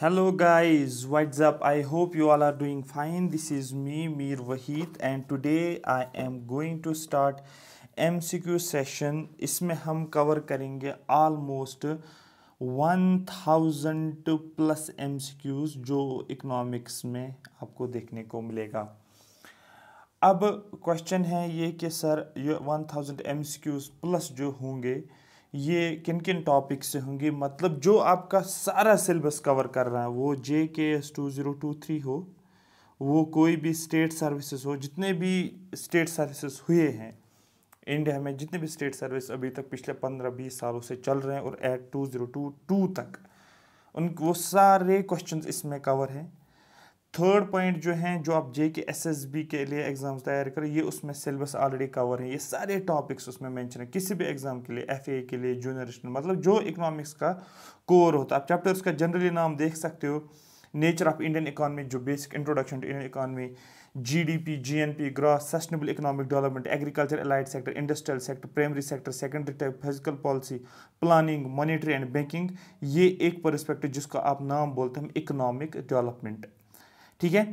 hello guys what's up i hope you all are doing fine this is me mir wahid and today i am going to start mcq session इसमें हम cover करेंगे almost 1000 plus mcqs जो economics में आपको देखने को मिलेगा अब question है ये कि सर ये 1000 mcqs plus जो होंगे ये किन किन टॉपिक से होंगे मतलब जो आपका सारा सिलेबस कवर कर रहा है वो J K S two zero two three हो वो कोई भी स्टेट सर्विसेज हो जितने भी स्टेट सर्विसेज हुए हैं इंडिया में जितने भी स्टेट सर्विस अभी तक पिछले पंद्रह बीस सालों से चल रहे हैं और at two zero two two तक उन वो सारे क्वेश्चन इसमें कवर हैं थर्ड पॉइंट जो हैं जो आप जे के एस एस बी के लिए एग्ज़ाम्स तैयार करें ये उसमें सिलेबस ऑलरेडी कवर है ये सारे टॉपिक्स उसमें मेंशन है किसी भी एग्ज़ाम के लिए एफ ए के लिए जूनियर मतलब जो इकोनॉमिक्स का कोर होता है आप चैप्टर्स का जनरली नाम देख सकते हो नेचर ऑफ इंडियन इकानमी जो basic introduction to Indian economy G D P G N P gross sustainable economic development agriculture allied sector industrial sector primary sector secondary type physical policy planning monetary and banking ये एक perspective जिसका आप नाम बोलते हैं economic development ठीक है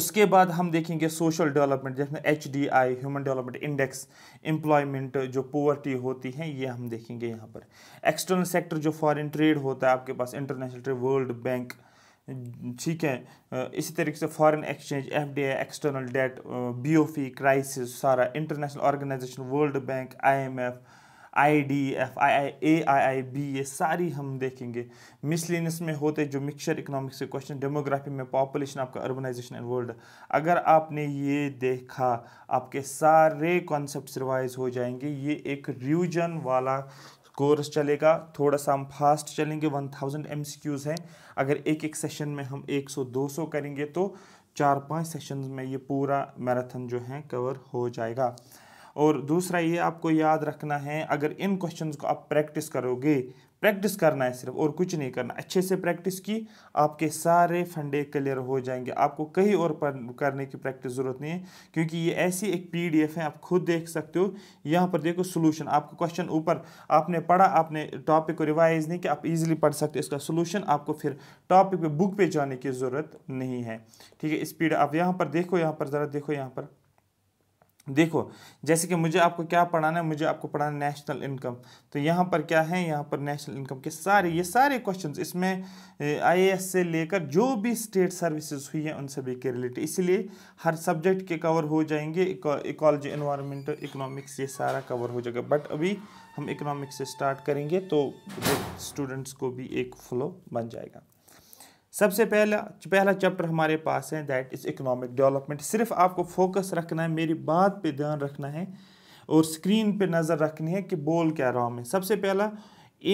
उसके बाद हम देखेंगे सोशल डेवलपमेंट जैसे H D I human development index employment जो पोवर्टी होती है ये हम देखेंगे यहाँ पर एक्सटर्नल सेक्टर जो फॉरेन ट्रेड होता है आपके पास इंटरनेशनल ट्रेड वर्ल्ड बैंक ठीक है इसी तरीके से foreign exchange F D I external debt B O crisis सारा international organisation world bank I M F I D F I I A I I B ये सारी हम देखेंगे मिसलिनस में होते जो मिक्सचर इकोनॉमिक्स के क्वेश्चन डेमोग्राफी में पॉपुलेशन आपका अर्बनाइजेशन एंड वर्ल्ड अगर आपने ये देखा आपके सारे कॉन्सेप्ट रिवाइज हो जाएंगे ये एक रिव्यूजन वाला कोर्स चलेगा थोड़ा सा हम फास्ट चलेंगे वन थाउजेंड एम हैं अगर एक एक सेशन में हम एक सौ दो सौ करेंगे तो चार पाँच सेशन में ये पूरा मैराथन जो है कवर हो जाएगा और दूसरा ये आपको याद रखना है अगर इन क्वेश्चंस को आप प्रैक्टिस करोगे प्रैक्टिस करना है सिर्फ और कुछ नहीं करना अच्छे से प्रैक्टिस की आपके सारे फंडे क्लियर हो जाएंगे आपको कहीं और पर करने की प्रैक्टिस ज़रूरत नहीं है क्योंकि ये ऐसी एक पीडीएफ है आप खुद देख सकते हो यहाँ पर देखो सोल्यूशन आपको क्वेश्चन ऊपर आपने पढ़ा आपने टॉपिक को रिवाइज नहीं कि आप ईजिली पढ़ सकते हो इसका सोल्यूशन आपको फिर टॉपिक पे बुक पे जाने की ज़रूरत नहीं है ठीक है स्पीड आप यहाँ पर देखो यहाँ पर ज़रा देखो यहाँ पर देखो जैसे कि मुझे आपको क्या पढ़ाना है मुझे आपको पढ़ाना नेशनल इनकम तो यहाँ पर क्या है यहाँ पर नेशनल इनकम के सारे ये सारे क्वेश्चंस इसमें आईएएस से लेकर जो भी स्टेट सर्विसेज हुई है उन सभी के रिलेटेड इसीलिए हर सब्जेक्ट के कवर हो जाएंगे इकोलॉजी इन्वायरमेंट इकोनॉमिक्स ये सारा कवर हो जाएगा बट अभी हम इकोनॉमिक्स से स्टार्ट करेंगे तो स्टूडेंट्स को भी एक फ्लो बन जाएगा सबसे पहला पहला चैप्टर हमारे पास है दैट इज़ इकोनॉमिक डेवलपमेंट सिर्फ आपको फोकस रखना है मेरी बात पे ध्यान रखना है और स्क्रीन पे नज़र रखनी है कि बोल क्या रहा हूँ मैं सबसे पहला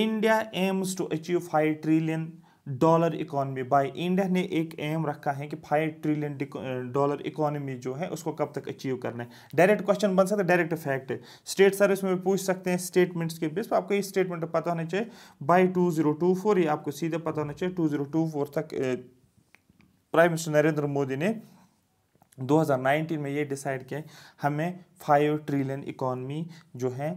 India aims to achieve five trillion dollar economy by India ने एक एम रखा है कि फाइव ट्रिलियन डॉलर इकोनॉमी जो है उसको कब तक अचीव करना है डायरेक्ट क्वेश्चन बन सकता है डायरेक्ट फैक्ट स्टेट सर्विस में भी पूछ सकते हैं स्टेटमेंट्स के बेस पर आपको ये स्टेटमेंट तो पता होना चाहिए by two zero two four ये आपको सीधे पता होना चाहिए टू जीरो टू फोर तक प्राइम मिनिस्टर नरेंद्र मोदी ने 2019 में ये डिसाइड किया हमें फाइव ट्रिलियन इकॉनमी जो है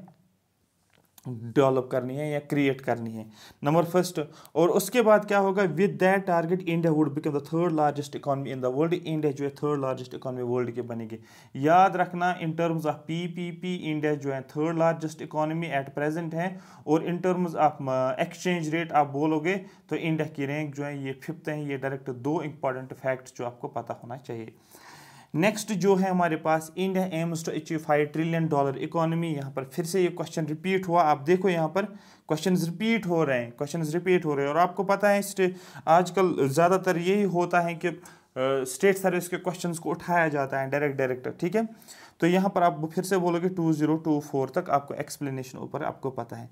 डेवलप करनी है या क्रिएट करनी है नंबर फर्स्ट और उसके बाद क्या होगा with that target India would become the third largest economy in the world India जो है थर्ड लार्जेस्ट इकॉनमी वर्ल्ड की बनेगी याद रखना in terms of P P P India जो है third largest economy at present है और in terms of exchange rate आप बोलोगे तो इंडिया की रैंक जो है ये फिफ्थ है ये डायरेक्ट दो इंपॉर्टेंट फैक्ट जो आपको पता होना चाहिए नेक्स्ट जो है हमारे पास India aims to achieve five trillion dollar economy यहाँ पर फिर से ये क्वेश्चन रिपीट हुआ आप देखो यहाँ पर क्वेश्चन रिपीट हो रहे हैं क्वेश्चन रिपीट हो रहे हैं और आपको पता है आजकल ज़्यादातर यही होता है कि स्टेट सर्विस के क्वेश्चन को उठाया जाता है डायरेक्ट डायरेक्टर ठीक है तो यहाँ पर आप फिर से बोलोगे 2024 तक आपको एक्सप्लेनेशन ऊपर आपको पता है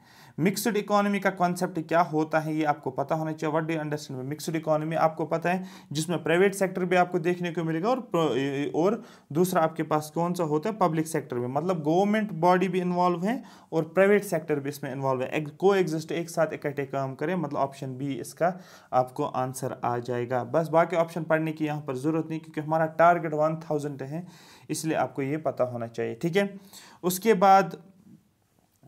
मिक्सड इकोनॉमी का कॉन्सेप्ट क्या होता है ये आपको पता होना चाहिए वट डू अंडरस्टैंड में मिक्सड इकोनॉमी आपको पता है जिसमें प्राइवेट सेक्टर भी आपको देखने को मिलेगा और और दूसरा आपके पास कौन सा होता है पब्लिक सेक्टर में मतलब गवर्नमेंट बॉडी भी इन्वॉल्व है और प्राइवेट सेक्टर भी इसमें इन्वॉल्व है को एग्जिस्ट एक साथ इकट्ठे काम करें मतलब ऑप्शन बी इसका आपको आंसर आ जाएगा बस बाकी ऑप्शन पढ़ने की यहाँ पर ज़रूरत नहीं क्योंकि हमारा टारगेट वन थाउजेंड है इसलिए आपको ये पता होना चाहिए ठीक है उसके बाद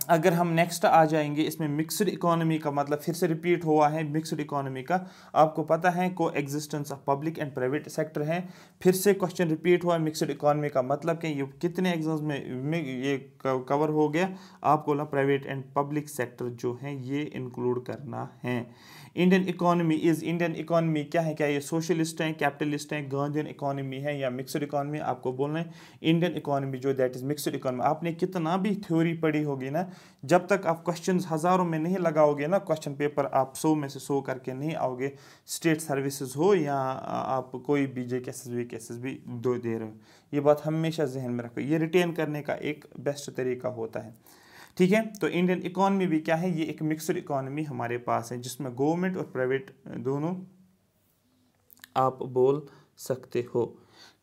अगर हम नेक्स्ट आ जाएंगे इसमें मिक्सड इकोनॉमी का मतलब फिर से रिपीट हुआ है मिक्सड इकोनॉमी का आपको पता है coexistence of public and private sector है फिर से क्वेश्चन रिपीट हुआ मिक्सड इकोनॉमी का मतलब कि ये कितने एग्जाम्स में, में ये कवर हो गया आपको ना प्राइवेट एंड पब्लिक सेक्टर जो है ये इंक्लूड करना है Indian economy is Indian economy क्या है क्या ये सोशलिस्ट हैं कैपिटलिस्ट हैं गांधियन इकोनॉमी है या मिक्सड इकोनॉमी आपको बोलना है इंडियन इकोनॉमी जो दैट इज़ मिक्सड इकोनॉमी आपने कितना भी थ्योरी पढ़ी होगी ना जब तक आप क्वेश्चन हज़ारों में नहीं लगाओगे ना क्वेश्चन पेपर आप सौ में से सौ करके नहीं आओगे स्टेट सर्विसेज हो या आप कोई भी जे केसेस वे केसेस भी दो दे रहे हो ये बात हमेशा जहन में रखो ये रिटेन करने का एक बेस्ट तरीका होता है ठीक है तो इंडियन इकोनॉमी भी क्या है ये एक मिक्सड इकोनॉमी हमारे पास है जिसमें गवर्नमेंट और प्राइवेट दोनों आप बोल सकते हो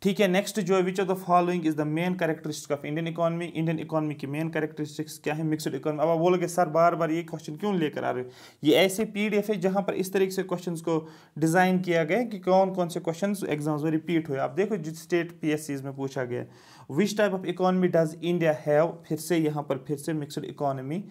ठीक है नेक्स्ट जो which of the following is the main characteristic of Indian economy Indian economy की मेन कैरेक्टरिस्टिक्स क्या है मिक्सड इकोनॉमी अब आप बोलोगे सर बार बार ये क्वेश्चन क्यों लेकर आ रहे हो ये ऐसे पीडीएफ है जहां पर इस तरीके से क्वेश्चन को डिज़ाइन किया गया कि कौन कौन से क्वेश्चन एग्जाम्स में रिपीट हुए आप देखो जिस स्टेट पी में पूछा गया which type of economy does India have फिर से यहाँ पर फिर से mixed economy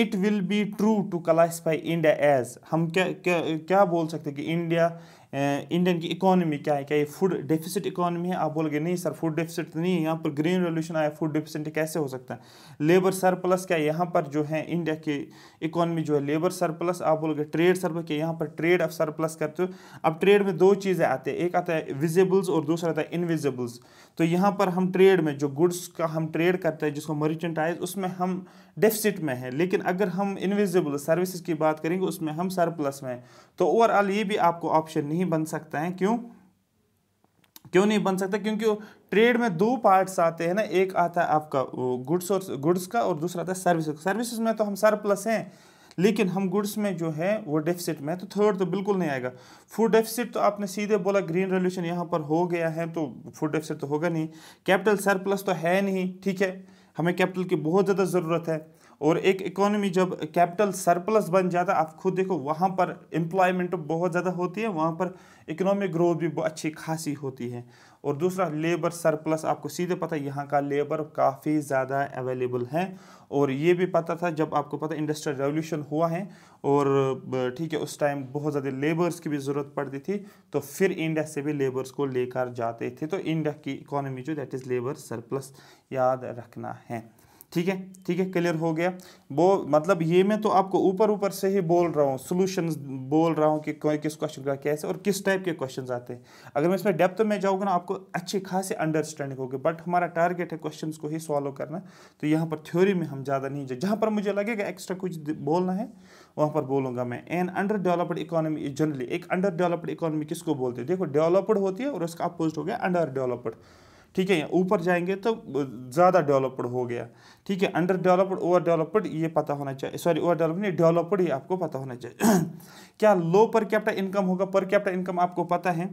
it will be true to classify India as हम क्या क्या, क्या बोल सकते हैं कि इंडिया इंडियन की इकोनॉमी क्या है क्या ये फूड डेफिसिट इकोनॉमी है आप बोलोगे नहीं सर फूड डेफिसिट नहीं है यहाँ पर ग्रीन रेवल्यूशन आया फूड डेफिसिट कैसे हो सकता है लेबर सरप्लस क्या है यहाँ पर जो है इंडिया की इकोनॉमी जो है लेबर सरप्लस आप बोलोगे ट्रेड सरप्लस क्या यहाँ पर ट्रेड अब सरप्लस करते हो अब ट्रेड में दो चीज़ें आते हैं एक आता है विजिबल्स और दूसरा आता है इनविजिबल्स तो यहाँ पर हम ट्रेड में जो गुड्स का हम ट्रेड करते हैं जिसको मर्चेंटाइज उसमें हम डेफिसिट में हैं लेकिन अगर हम इनविजिबल सर्विसेज की बात करेंगे उसमें हम सरप्लस में हैं तो ओवरऑल ये भी आपको ऑप्शन नहीं बन सकता है क्यों क्यों नहीं बन सकता क्योंकि ट्रेड में दो पार्ट्स आते हैं ना एक आता है आपका गुड्स और गुड्स का और दूसरा आता है सर्विसेज सर्विसेज में तो हम सरप्लस हैं लेकिन हम गुड्स में जो है वो डेफिसिट में है तो थर्ड तो बिल्कुल नहीं आएगा फूड डेफिसिट तो आपने सीधे बोला ग्रीन रेवल्यूशन यहाँ पर हो गया है तो फूड डेफिसिट तो होगा नहीं कैपिटल सरप्लस तो है नहीं ठीक है हमें कैपिटल की बहुत ज़्यादा ज़रूरत है और एक इकोनॉमी जब कैपिटल सरप्लस बन जाता है आप खुद देखो वहाँ पर एम्प्लॉयमेंट तो बहुत ज़्यादा होती है वहाँ पर इकोनॉमिक ग्रोथ भी अच्छी खासी होती है और दूसरा लेबर सरप्लस आपको सीधे पता है यहाँ का लेबर काफ़ी ज़्यादा अवेलेबल है और ये भी पता था जब आपको पता इंडस्ट्रियल रेवोल्यूशन हुआ है और ठीक है उस टाइम बहुत ज़्यादा लेबर्स की भी ज़रूरत पड़ती थी तो फिर इंडिया से भी लेबर्स को लेकर जाते थे तो इंडिया की इकोनॉमी जो दैट इज़ लेबर सरप्लस याद रखना है ठीक है ठीक है क्लियर हो गया वो मतलब ये मैं तो आपको ऊपर ऊपर से ही बोल रहा हूँ सोल्यूशन बोल रहा हूँ कि किस क्वेश्चन का कैसे और किस टाइप के क्वेश्चन आते हैं अगर मैं इसमें डेप्थ में जाऊँगा ना आपको अच्छी खासी अंडरस्टैंडिंग होगी बट हमारा टारगेट है क्वेश्चन को ही सॉल्व करना तो यहाँ पर थ्योरी में हम ज़्यादा नहीं जाए जहाँ पर मुझे लगेगा एक्स्ट्रा कुछ बोलना है वहाँ पर बोलूँगा मैं an underdeveloped economy generally एक अंडर डेवलप्ड इकोनॉमी किसको बोलते हैं देखो डेवलप्ड होती है और उसका अपोजिट हो गया अंडर डेवलप्ड ठीक है ऊपर जाएंगे तो ज़्यादा डेवलप्ड हो गया ठीक है अंडर डेवलप्ड ओवर डेवलप्ड ये पता होना चाहिए सॉरी ओवर डेवलप्ड नहीं डेवलप्ड ही आपको पता होना चाहिए क्या लो पर कैपिटा इनकम होगा पर कैप्टा इनकम आपको पता है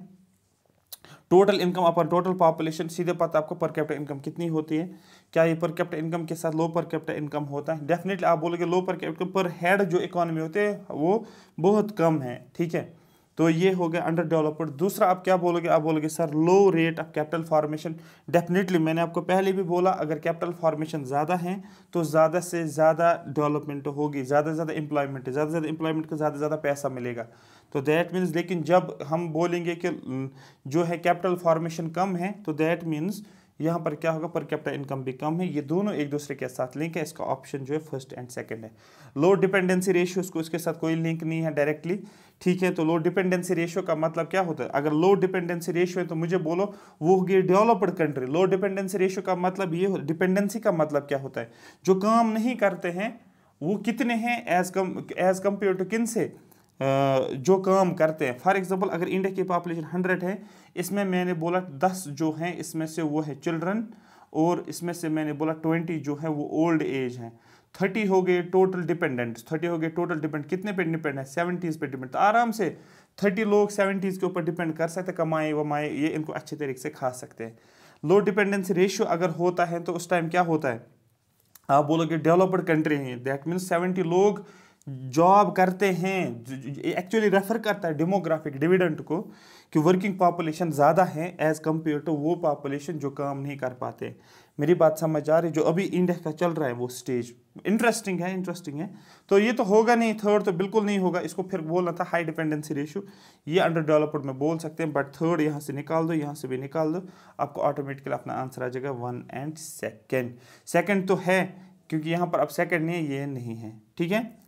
टोटल इनकम अपन टोटल पॉपुलेशन सीधे पता आपको पर कैप्टा इनकम कितनी होती है क्या ये पर कैप्टा इनकम के साथ लो पर कैप्टा इनकम होता है डेफिनेटली आप बोलोगे लो पर कैप्टा पर हेड जो इकोनॉमी होती है वो बहुत कम है ठीक है तो ये हो गया अंडर डेवलप्ड दूसरा आप क्या बोलोगे आप बोलोगे sir low rate of capital formation definitely मैंने आपको पहले भी बोला अगर कैपिटल फार्मेशन ज़्यादा है तो ज़्यादा से ज़्यादा डेवलपमेंट होगी ज़्यादा से ज़्यादा एम्प्लॉयमेंट ज़्यादा से ज़्यादा एम्प्लॉयमेंट का ज़्यादा से ज़्यादा पैसा मिलेगा तो दैट मीन्स लेकिन जब हम बोलेंगे कि जो है कैपिटल फार्मेशन कम है तो दैट मीन्स यहाँ पर क्या होगा पर कैपिटा इनकम भी कम है ये दोनों एक दूसरे के साथ लिंक है इसका ऑप्शन जो है फर्स्ट एंड सेकंड है लो डिपेंडेंसी रेशियो इसको इसके साथ कोई लिंक नहीं है डायरेक्टली ठीक है तो लो डिपेंडेंसी रेशियो का मतलब क्या होता है अगर लो डिपेंडेंसी रेशियो है तो मुझे बोलो वो होगी developed country low dependency ratio का मतलब ये डिपेंडेंसी का मतलब क्या होता है जो काम नहीं करते हैं वो कितने हैं एज कम एज कम्पेयर टू किन से जो काम करते हैं फॉर एग्ज़ाम्पल अगर इंडिया की पॉपुलेशन हंड्रेड है इसमें मैंने बोला दस जो हैं इसमें से वो है चिल्ड्रन और इसमें से मैंने बोला ट्वेंटी जो है वो ओल्ड एज है थर्टी हो गए टोटल डिपेंडेंट थर्टी हो गए टोटल डिपेंड कितने पे डिपेंड है सेवेंटीज़ पे डिपेंड तो आराम से थर्टी लोग सेवेंटीज़ के ऊपर डिपेंड कर सकते कमाए वमाए ये इनको अच्छे तरीके से खा सकते हैं लो डिपेंडेंसी रेशियो अगर होता है तो उस टाइम क्या होता है आप बोलोगे डेवलप्ड कंट्री हैं दैट मीन्स सेवेंटी लोग जॉब करते हैं एक्चुअली रेफर करता है डेमोग्राफिक डिविडेंट को कि वर्किंग पॉपुलेशन ज़्यादा है एज़ कम्पेयर टू वो पॉपुलेशन जो काम नहीं कर पाते मेरी बात समझ आ रही जो अभी इंडिया का चल रहा है वो स्टेज इंटरेस्टिंग है इंटरेस्टिंग है तो ये तो होगा नहीं थर्ड तो बिल्कुल नहीं होगा इसको फिर बोलना था हाई डिपेंडेंसी रेशो ये अंडर डेवलपड में बोल सकते हैं बट थर्ड यहाँ से निकाल दो यहाँ से भी निकाल दो आपको ऑटोमेटिकली अपना आंसर आ जाएगा वन एंड सेकेंड सेकेंड तो है क्योंकि यहाँ पर अब सेकेंड नहीं है ये नहीं है ठीक है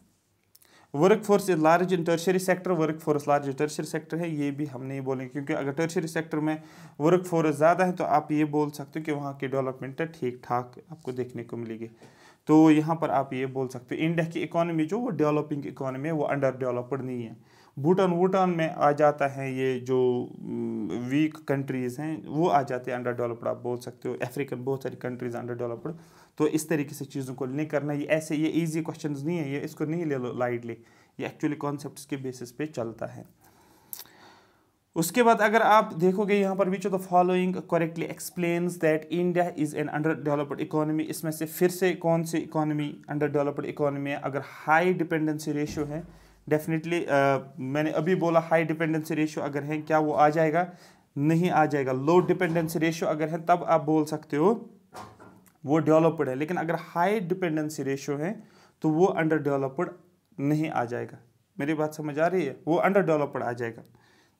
workforce large in tertiary sector workforce large tertiary sector है ये भी हम नहीं बोलेंगे क्योंकि अगर टर्शरी सेक्टर में वर्कफोर्स ज़्यादा है तो आप ये बोल सकते हो कि वहाँ की डेवलपमेंट ठीक ठाक आपको देखने को मिलेगी तो यहाँ पर आप ये बोल सकते हो इंडिया की इकोनॉमी जो वो डेवलपिंग इकोनॉमी है वो अंडर डेवलप्ड नहीं है भूटान वूटान में आ जाता है ये जो वीक कंट्रीज़ हैं वो आ जाते हैं अंडर डेवलप्ड आप बोल सकते हो अफ्रीकन बहुत सारी कंट्रीज़ अंडर डेवलप्ड तो इस तरीके से चीज़ों को नहीं करना ये ऐसे ये ईजी क्वेश्चन नहीं है ये इसको नहीं ले लो लाइटली ये एक्चुअली कॉन्सेप्ट के बेसिस पे चलता है उसके बाद अगर आप देखोगे यहाँ पर of the following correctly explains that India is an underdeveloped economy इसमें से फिर से कौन सी इकोनॉमी अंडर डेवलप्ड इकोनॉमी है अगर हाई डिपेंडेंसी रेशियो है डेफिनेटली uh, मैंने अभी बोला हाई डिपेंडेंसी रेशियो अगर है क्या वो आ जाएगा नहीं आ जाएगा लो डिपेंडेंसी रेशियो अगर है तब आप बोल सकते हो वो डेवलप्ड है लेकिन अगर हाई डिपेंडेंसी रेशियो है तो वो अंडर डेवलप्ड नहीं आ जाएगा मेरी बात समझ आ रही है वो अंडर डेवलप्ड आ जाएगा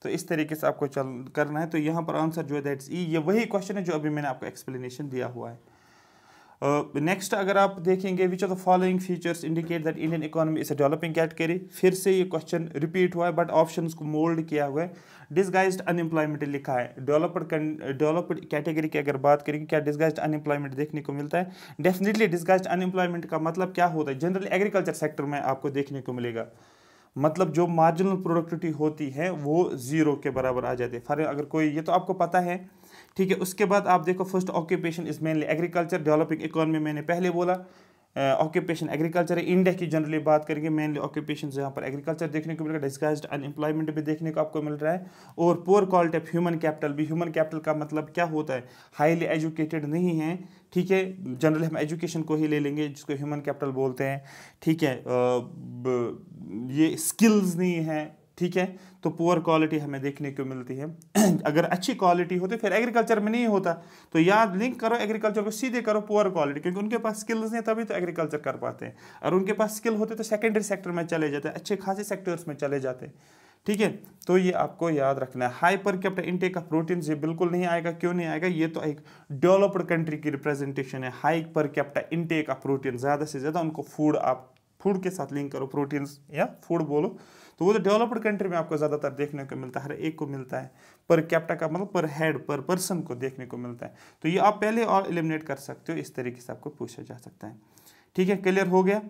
तो इस तरीके से आपको चल करना है तो यहाँ पर आंसर जो है दैट्स ई e। ये वही क्वेश्चन है जो अभी मैंने आपको एक्सप्लेनेशन दिया हुआ है नेक्स्ट uh, अगर आप देखेंगे which are the following features indicate that Indian economy is a developing category फिर से ये क्वेश्चन रिपीट हुआ है बट ऑप्शंस को मोल्ड किया हुआ है डिसगाइज्ड अनएम्प्लॉयमेंट लिखा है डेवलप्ड डेवलप्ड कैटेगरी की अगर बात करेंगे क्या डिसगाइज अनएम्प्लॉयमेंट देखने को मिलता है डेफिनेटली डिसगाइज अनएम्प्लॉयमेंट का मतलब क्या होता है जनरली एग्रीकल्चर सेक्टर में आपको देखने को मिलेगा मतलब जो मार्जिनल प्रोडक्टिविटी होती है वो ज़ीरो के बराबर आ जाती है फॉर अगर कोई ये तो आपको पता है ठीक है उसके बाद आप देखो first occupation is mainly agriculture developing economy मैंने पहले बोला ऑक्यूपेशन एग्रीकल्चर है इंडिया की जनरली बात करेंगे मेनली ऑक्यूपेशन यहाँ पर एग्रीकल्चर देखने को मिलेगा डिस्काइज अनएम्प्लॉयमेंट भी देखने को आपको मिल रहा है और poor quality of human capital भी ह्यूमन कैपिटल का मतलब क्या होता है हाईली एजुकेटेड नहीं है ठीक है जनरली हम एजुकेशन को ही ले लेंगे जिसको ह्यूमन कैपिटल बोलते हैं ठीक है ये स्किल्स नहीं है ठीक है तो पुअर क्वालिटी हमें देखने को मिलती है अगर अच्छी क्वालिटी होती फिर एग्रीकल्चर में नहीं होता तो याद लिंक करो एग्रीकल्चर को सीधे करो पुअर क्वालिटी क्योंकि उनके पास स्किल्स हैं तभी तो एग्रीकल्चर कर पाते हैं और उनके पास स्किल होते तो सेकेंडरी सेक्टर में चले जाते अच्छे खासे सेक्टर्स में चले जाते हैं ठीक है तो ये आपको याद रखना है हाई पर कैप्ट इंटेक ऑफ प्रोटीन ये बिल्कुल नहीं आएगा क्यों नहीं आएगा ये तो एक डेवलप्ड कंट्री की रिप्रेजेंटेशन है high per capita intake of protein ज़्यादा से ज़्यादा उनको फूड आप फूड के साथ लिंक करो प्रोटीन्स या फूड बोलो तो वो जो डेवलप्ड कंट्री में आपको ज़्यादातर देखने को मिलता है हर एक को मिलता है पर कैप्टा का मतलब पर हेड पर पर्सन को देखने को मिलता है तो ये आप पहले और एलिमिनेट कर सकते हो इस तरीके से आपको पूछा जा सकता है ठीक है क्लियर हो गया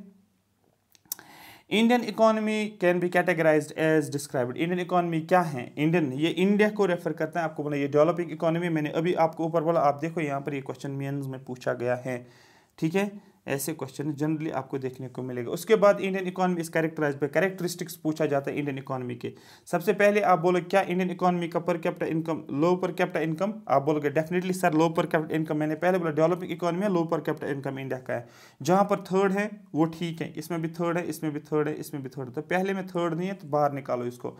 Indian economy can be categorise as described Indian economy क्या है इंडियन ये इंडिया को रेफर करता है आपको बोला ये डेवलपिंग इकोनॉमी मैंने अभी आपको ऊपर बोला आप देखो यहाँ पर ये क्वेश्चन मीन में पूछा गया है ठीक है ऐसे क्वेश्चन जनरली आपको देखने को मिलेगा उसके बाद इंडियन इकोनॉमी इस कैरेक्टराइज पर कैरेक्टरिस्टिक्स पूछा जाता है इंडियन इकोनॉमी के सबसे पहले आप बोलो क्या इंडियन इकोनॉमी का पर कैपिटल इनकम लो पर कैपिटल इनकम आप बोलोगे डेफिनेटली सर लो पर कैपिटा इनकम मैंने पहले बोला डेवलपिंग इकोनॉमी है लो पर कैपिटा इनकम इंडिया का है जहाँ पर थर्ड है वो ठीक है इसमें भी थर्ड है इसमें भी थर्ड है इसमें भी थर्ड है तो पहले में थर्ड नहीं है तो बाहर निकालो इसको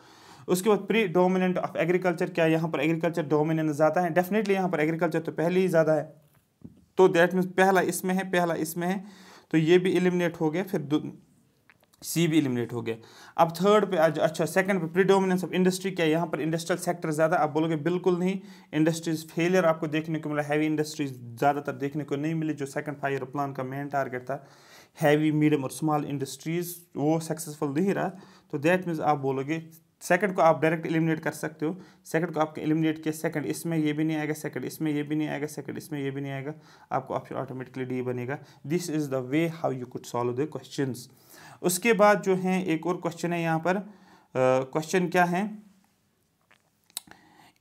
उसके बाद प्री डोमिनेंट ऑफ एग्रीकल्चर क्या यहाँ पर एग्रीकल्चर डोमिनेंट ज़्यादा है डेफिनेटली यहाँ पर एग्रीकल्चर तो पहले ही ज़्यादा है तो दैट मीन्स पहला इसमें है पहला इसमें है तो ये भी एलिमिनेट हो गया फिर सी भी एलिमिनेट हो गया अब थर्ड पे अच्छा सेकंड पे प्रीडोमिनेंस ऑफ इंडस्ट्री क्या है यहाँ पर इंडस्ट्रियल सेक्टर ज़्यादा आप बोलोगे बिल्कुल नहीं इंडस्ट्रीज फेलियर आपको देखने को मिला हैवी इंडस्ट्रीज ज़्यादातर देखने को नहीं मिली जो सेकंड फाइव प्लान का मेन टारगेट था हैवी मीडियम और स्मॉल इंडस्ट्रीज़ वो सक्सेसफुल नहीं रहा तो दैट मीन्स आप बोलोगे सेकंड को आप डायरेक्ट एलिमिनेट कर सकते हो सेकंड को आपके एलिमिनेट किया सेकंड इसमें ये भी नहीं आएगा सेकंड इसमें ये भी नहीं आएगा सेकंड इसमें ये भी नहीं आएगा आपको ऑप्शन ऑटोमेटिकली डी बनेगा this is the way how you could solve the question उसके बाद जो है एक और क्वेश्चन है यहाँ पर क्वेश्चन uh, क्या है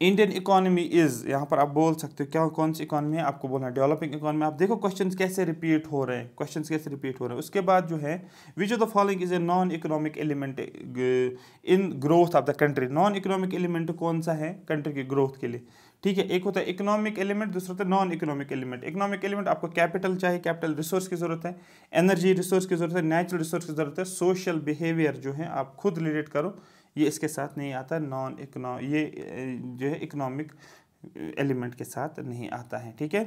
इंडियन इकोनॉमी इज़ यहाँ पर आप बोल सकते हो क्या कौन सी इकोनॉमी है आपको बोलना है डेवलपिंग इकोनॉमी आप देखो क्वेश्चन कैसे रिपीट हो रहे हैं क्वेश्चन कैसे रिपीट हो रहे हैं उसके बाद जो है which of the following is a non economic element in growth of the country non economic element कौन सा है कंट्री की ग्रोथ के लिए ठीक है एक होता है इकोनॉमिक एलिमेंट दूसरा होता है non economic element economic element आपको कैपिटल चाहिए कैपिटल रिसोर्स की ज़रूरत है एनर्जी रिसोर्स की ज़रूरत है नेचुरल रिसोर्स की ज़रूरत है सोशल बिहेवियर जो है आप खुद रिलेट करो ये इसके साथ नहीं आता नॉन इकनो ये जो है इकनॉमिक एलिमेंट के साथ नहीं आता है ठीक है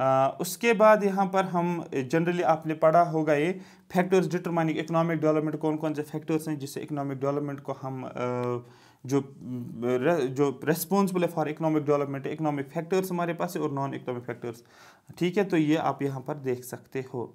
आ, उसके बाद यहाँ पर हम जनरली आपने पढ़ा होगा ये फैक्टर्स डिटरमाइनिंग इकोनॉमिक डेवलपमेंट कौन कौन से फैक्टर्स हैं जिससे इकोनॉमिक डेवलपमेंट को हम आ, जो जो रेस्पॉन्सिबल है for economic development economic factors हमारे पास है और नॉन इकोनॉमिक फैक्टर्स ठीक है तो ये आप यहाँ पर देख सकते हो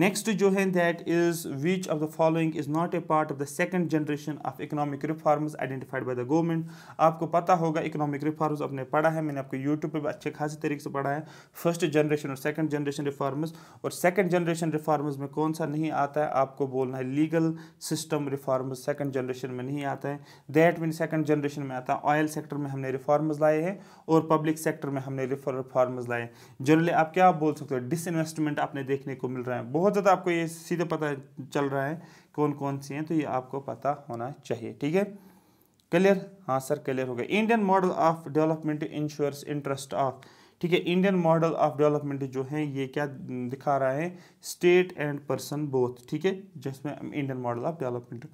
नेक्स्ट जो है that is which of the following is not a part of the second generation of economic reforms identified by the government आपको पता होगा इकोनॉमिक रिफॉर्म्स आपने पढ़ा है मैंने आपको यूट्यूब पे भी अच्छे खासे तरीके से पढ़ा है फर्स्ट जनरेशन और सेकंड जनरेशन रिफॉर्म्स और सेकेंड जनरेशन रिफॉर्म्स में कौन सा नहीं आता है आपको बोलना है legal system reforms second generation में नहीं आता है दैट मीन्स सेकंड जनरेशन में आता है ऑयल सेक्टर में हमने रिफॉर्म्स लाए हैं और पब्लिक सेक्टर में हमने रिफॉर्म्स लाए जनरली आप क्या बोल सकते हो डिसइन्वेस्टमेंट आपने देखने को मिल रहा है बहुत ज़्यादा आपको ये सीधे पता चल रहा है कौन कौन सी हैं तो ये आपको पता होना चाहिए ठीक है क्लियर हाँ सर क्लियर हो गया Indian model of development ensures interest of ठीक है इंडियन मॉडल ऑफ डेवलपमेंट जो है ये क्या दिखा रहा है स्टेट एंड पर्सन बोथ ठीक है जिसमें इंडियन मॉडल ऑफ डेवलपमेंट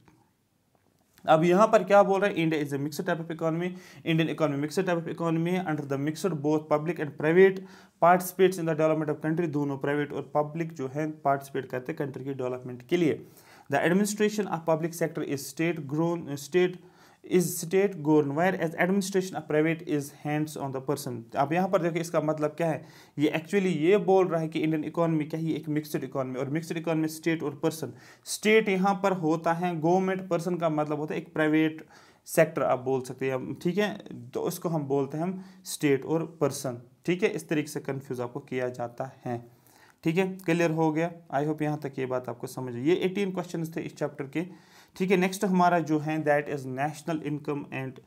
अब यहाँ पर क्या बोल रहा है India is a mixed type of economy Indian economy mixed type of economy है under the mixed both public and private participates in the development of country दोनों प्राइवेट और पब्लिक जो है पार्टिसिपेट करते हैं कंट्री की डेवलपमेंट के लिए the administration of public sector is state grown state is state govern wire as administration of private is hands on the person अब यहाँ पर देखिए इसका मतलब क्या है ये एक्चुअली ये बोल रहा है कि इंडियन इकोनॉमी क्या ही एक मिक्सड इकोनॉमी और मिक्सड इकोनॉमी स्टेट और पर्सन स्टेट यहाँ पर होता है गवर्नमेंट पर्सन का मतलब होता है एक प्राइवेट सेक्टर आप बोल सकते हैं ठीक है तो उसको हम बोलते हैं हम स्टेट और पर्सन ठीक है इस तरीके से कन्फ्यूज़ आपको किया जाता है ठीक है क्लियर हो गया आई होप यहाँ तक ये बात आपको समझ ये एटीन क्वेश्चन थे इस चैप्टर के ठीक है नेक्स्ट हमारा जो है that is national income and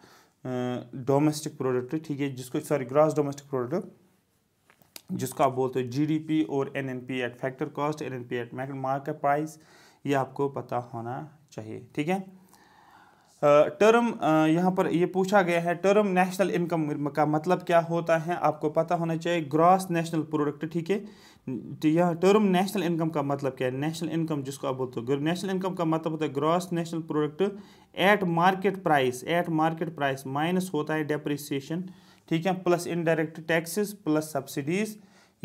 domestic product ठीक है जिसको सॉरी ग्रॉस डोमेस्टिक प्रोडक्ट जिसको आप बोलते हो जीडीपी और NNP at factor cost NNP at market price ये आपको पता होना चाहिए ठीक है टर्म uh, uh, यहाँ पर ये पूछा गया है टर्म नेशनल इनकम का मतलब क्या होता है आपको पता होना चाहिए ग्रॉस नेशनल प्रोडक्ट ठीक है यहाँ टर्म नेशनल इनकम का मतलब क्या है नेशनल इनकम जिसको आप बोलते हो नेशनल इनकम का मतलब होता है gross national product at market price at market price minus होता है डेप्रिसिएशन ठीक है plus indirect taxes plus subsidies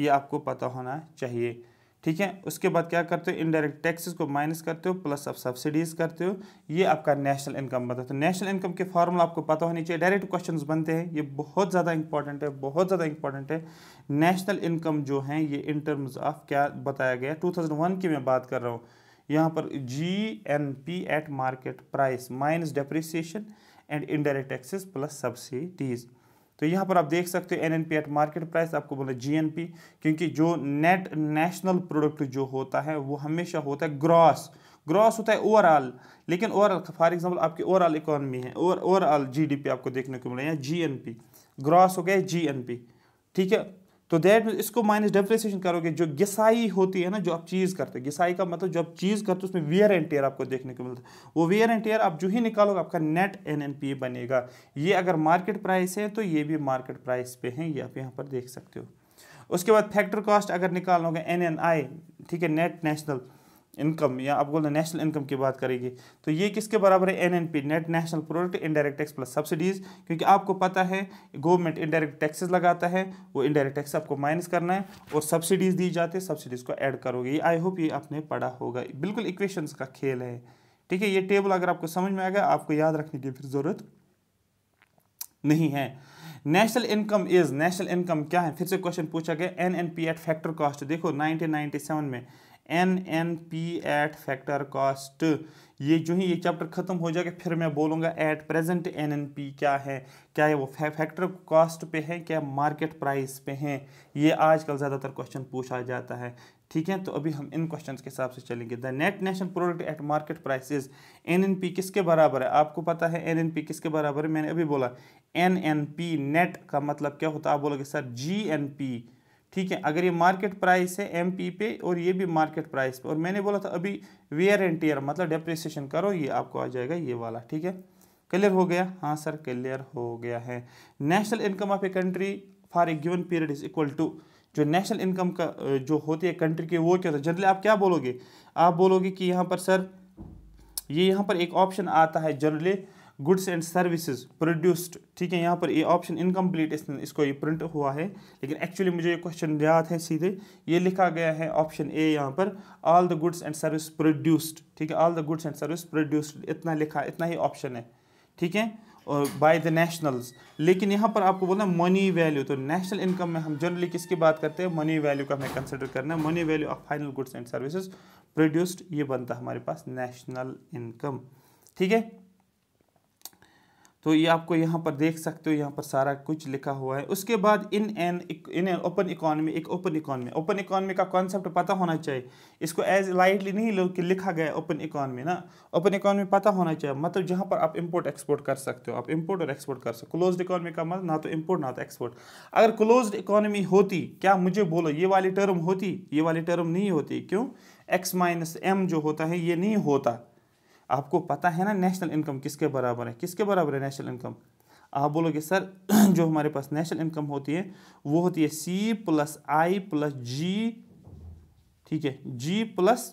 ये आपको पता होना चाहिए ठीक है उसके बाद क्या करते हो इनडायरेक्ट टैक्सेस को माइनस करते हो प्लस आप सब्सिडीज करते हो ये आपका नेशनल इनकम बनता है तो नेशनल इनकम के फार्मूला आपको पता होनी चाहिए डायरेक्ट क्वेश्चन बनते हैं ये बहुत ज़्यादा इंपॉर्टेंट है बहुत ज़्यादा इंपॉर्टेंट है नेशनल इनकम जो है ये इन टर्म्स ऑफ क्या बताया गया टू की मैं बात कर रहा हूँ यहाँ पर G N P at market price minus depreciation and indirect taxes plus subsidies तो यहाँ पर आप देख सकते हो N N P at market price आपको बोला जी एन पी क्योंकि जो नेट नेशनल प्रोडक्ट जो होता है वो हमेशा होता है ग्रॉस ग्रॉस होता है ओवरऑल लेकिन ओवरऑल फॉर एग्जाम्पल आपकी ओवरऑल इकोनॉमी है ओवरऑल जी डी पी आपको देखने को मिला या जी एन पी ग्रॉस हो गया जी एन पी ठीक है तो दैट इसको माइनस डेप्रिसिएशन करोगे जो गिसाई होती है ना जो आप चीज़ करते हो गिसाई का मतलब जो आप चीज़ करते हो उसमें वेयर एंड टेयर आपको देखने को मिलता है वो वेयर एंड टेयर आप जो ही निकालोगे आपका नेट एन एन पी बनेगा ये अगर मार्केट प्राइस है तो ये भी मार्केट प्राइस पे है ये आप यहाँ पर देख सकते हो उसके बाद फैक्टर कॉस्ट अगर निकालोगे एन एन आई ठीक है नेट नेशनल इनकम या आप बोलते नेशनल इनकम की बात करेंगे तो ये किसके बराबर है NNP net national product indirect tax plus subsidies क्योंकि आपको पता है गवर्नमेंट इनडायरेक्ट टैक्सेस लगाता है वो इनडायरेक्ट टैक्स आपको माइनस करना है और सब्सिडीज़ दी जाती है सब्सिडीज़ को ऐड करोगे ये आई होप ये आपने पढ़ा होगा बिल्कुल इक्वेशन का खेल है ठीक है ये टेबल अगर आपको समझ में आ गया आपको याद रखने की फिर ज़रूरत नहीं है national income is national income क्या है फिर से क्वेश्चन पूछा गया एन एट फैक्टर कॉस्ट देखो 1997 में N N P at factor cost ये जो ही ये चैप्टर ख़त्म हो जाएगा फिर मैं बोलूँगा at present N N P क्या है क्या है वो फैक्टर कॉस्ट पे है क्या मार्केट प्राइस पे है ये आजकल ज़्यादातर क्वेश्चन पूछा जाता है ठीक है तो अभी हम इन क्वेश्चंस के हिसाब से चलेंगे the net national product at market prices N N P किसके बराबर है आपको पता है एन एन पी किसके बराबर है मैंने अभी बोला एन एन पी नेट का मतलब क्या होता है आप बोलोगे सर जी एन पी ठीक है अगर ये मार्केट प्राइस है एम पी पे और ये भी मार्केट प्राइस पे और मैंने बोला था अभी वेयर एंड टीयर मतलब डेप्रिसिएशन करो ये आपको आ जाएगा ये वाला ठीक है क्लियर हो गया हाँ सर क्लियर हो गया है national income of a country for a given period is equal to जो नेशनल इनकम का जो होती है कंट्री की वो क्या होता है जनरली आप क्या बोलोगे आप बोलोगे कि यहाँ पर सर ये यहाँ पर एक ऑप्शन आता है generally goods and services produced ठीक है यहाँ पर ये ऑप्शन इनकम्प्लीट इस, इसको ये प्रिंट हुआ है लेकिन एक्चुअली मुझे ये क्वेश्चन याद है सीधे ये लिखा गया है ऑप्शन ए यहाँ पर all the goods and service produced ठीक है all the goods and service produced इतना लिखा इतना ही ऑप्शन है ठीक है और बाय द नेशनल्स लेकिन यहाँ पर आपको बोलना मनी वैल्यू तो नेशनल इनकम में हम जनरली किसकी बात करते हैं मनी वैल्यू का हमें कंसिडर करना है money value of final goods and services produced ये बनता है हमारे पास नेशनल इनकम ठीक है तो ये आपको यहाँ पर देख सकते हो यहाँ पर सारा कुछ लिखा हुआ है उसके बाद in an in an open economy एक ओपन इकॉनमी ओपन इकॉनमी का कॉन्सेप्ट पता होना चाहिए इसको एज लाइटली नहीं लो कि लिखा गया ओपन इकॉनमी ना ओपन इकॉनमी पता होना चाहिए मतलब जहाँ पर आप इम्पोर्ट एक्सपोर्ट कर सकते हो आप इम्पोर्ट और एक्सपोर्ट कर सकते हो क्लोज इकॉनमी का मतलब ना तो इम्पोर्ट ना तो एक्सपोर्ट अगर क्लोज इकॉनमी होती क्या मुझे बोलो ये वाली टर्म होती ये वाली टर्म नहीं होती क्यों एक्स माइनस एम जो होता है ये नहीं होता आपको पता है ना नेशनल इनकम किसके बराबर है किसके बराबर है नेशनल इनकम आप बोलोगे सर जो हमारे पास नेशनल इनकम होती है वो होती है सी प्लस आई प्लस जी ठीक है G plus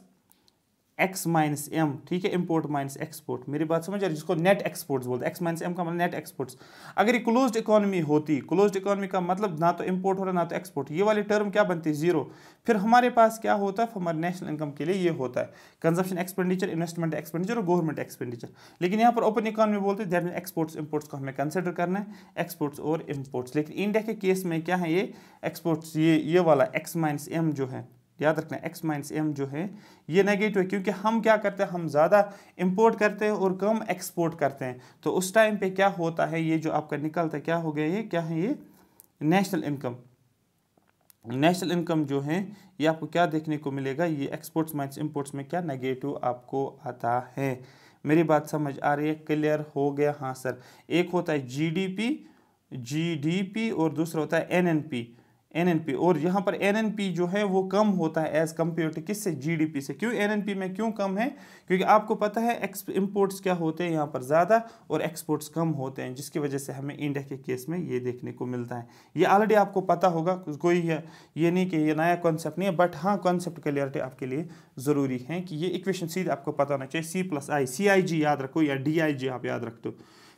X minus M ठीक है इम्पोर्ट माइनस एक्सपोर्ट मेरी बात समझ आ रही जिसको नेट एक्सपोर्ट्स बोलते हैं एक्स माइनस एम का मतलब नेट एक्सपोर्ट्स अगर ये क्लोज्ड इकोनॉमी होती क्लोज्ड इकोनॉमी का मतलब ना तो इम्पोर्ट हो रहा ना तो एक्सपोर्ट ये वाली टर्म क्या बनती है जीरो फिर हमारे पास क्या होता है हमारे नेशनल इनकम के लिए ये होता है कंजप्शन एक्सपेंडिचर इन्वेस्टमेंट एक्सपेंडिचर और गवर्नमेंट एक्सपेंडिचर लेकिन यहाँ पर ओपन इकोनॉमी बोलते हैं दैट मीन एक्सपोर्ट्स इम्पोर्ट्स को हमें कंसिडर करना है एक्सपोर्ट्स और इम्पोर्ट्स लेकिन इंडिया के केस में क्या है ये एक्सपोर्ट्स ये ये वाला एक्स माइनस एम जो है याद रखना x माइनस एम जो है ये नेगेटिव है क्योंकि हम क्या करते हैं हम ज़्यादा इंपोर्ट करते हैं और कम एक्सपोर्ट करते हैं तो उस टाइम पे क्या होता है ये जो आपका निकलता है क्या हो गया ये क्या है ये नेशनल इनकम नेशनल इनकम जो है ये आपको क्या देखने को मिलेगा ये एक्सपोर्ट्स माइनस इम्पोर्ट्स में क्या नेगेटिव आपको आता है मेरी बात समझ आ रही है क्लियर हो गया हाँ सर एक होता है डी पी और दूसरा होता है पी एनएनपी और यहाँ पर एनएनपी जो है वो कम होता है एज़ कम्पेयर टू किससे जीडीपी से क्यों एनएनपी में क्यों कम है क्योंकि आपको पता है इम्पोर्ट्स क्या होते हैं यहाँ पर ज़्यादा और एक्सपोर्ट्स कम होते हैं जिसकी वजह से हमें इंडिया के केस में ये देखने को मिलता है ये ऑलरेडी आपको पता होगा कोई ये नहीं कि ये नया कॉन्सेप्ट नहीं है बट हाँ कॉन्सेप्ट क्लियरिटी आपके लिए ज़रूरी है कि ये इक्वेशन सीधे आपको पता होना चाहिए सी प्लस आई सी आई जी याद रखो या डी आई जी आप याद रख दो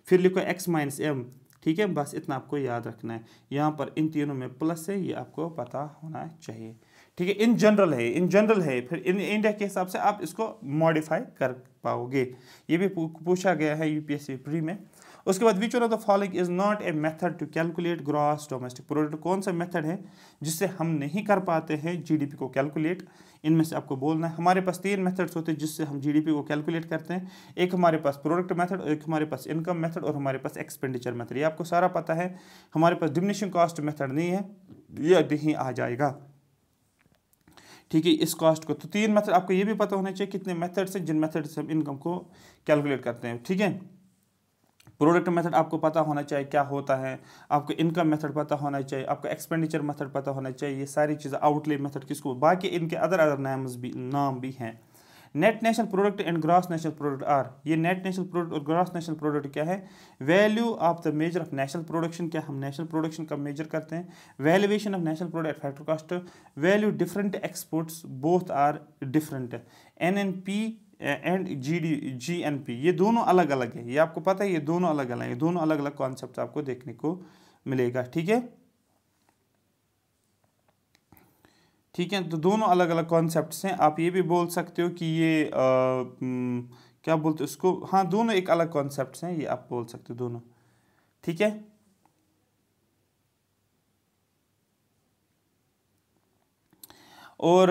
फिर लिखो एक्स माइनस एम ठीक है बस इतना आपको याद रखना है यहाँ पर इन तीनों में प्लस है ये आपको पता होना चाहिए ठीक है इन जनरल है इन जनरल है फिर इन इंडिया के हिसाब से आप इसको मॉडिफाई कर पाओगे ये भी पूछा गया है यूपीएससी प्री में उसके बाद which one of the following is not a method to calculate gross domestic product कौन सा मेथड है जिससे हम नहीं कर पाते हैं जीडीपी को कैलकुलेट इनमें से आपको बोलना है हमारे पास तीन मेथड्स होते हैं जिससे हम जीडीपी को कैलकुलेट करते हैं एक हमारे पास प्रोडक्ट मेथड एक हमारे पास इनकम मेथड और हमारे पास एक्सपेंडिचर मेथड ये आपको सारा पता है हमारे पास डिमिनिशिंग कॉस्ट मेथड नहीं है ये नहीं आ जाएगा ठीक है इस कॉस्ट को तो तीन मेथड आपको ये भी पता होना चाहिए कितने मेथड्स हैं जिन मेथड से हम इनकम को कैलकुलेट करते हैं ठीक है प्रोडक्ट मेथड आपको पता होना चाहिए क्या होता है आपको इनकम मेथड पता होना चाहिए आपको एक्सपेंडिचर मेथड पता होना चाहिए ये सारी चीज़ें आउटले मेथड किसको बाकी इनके अदर अदर नाम्स भी नाम भी हैं net national product and gross national product are ये नेट नेशनल प्रोडक्ट और ग्रॉस नेशनल प्रोडक्ट क्या है value of the measure of national production क्या हम नेशनल प्रोडक्शन का मेजर करते हैं valuation of national product factor cost value different exports both are different N N P and G D G N P ये दोनों अलग अलग है ये आपको पता है ये दोनों अलग अलग है दोनों अलग अलग कॉन्सेप्ट आपको देखने को मिलेगा ठीक है ठीक है तो दोनों अलग अलग कॉन्सेप्ट हैं आप ये भी बोल सकते हो कि ये आ, क्या बोलते हो उसको हाँ दोनों एक अलग कॉन्सेप्ट हैं ये आप बोल सकते हो दोनों ठीक है और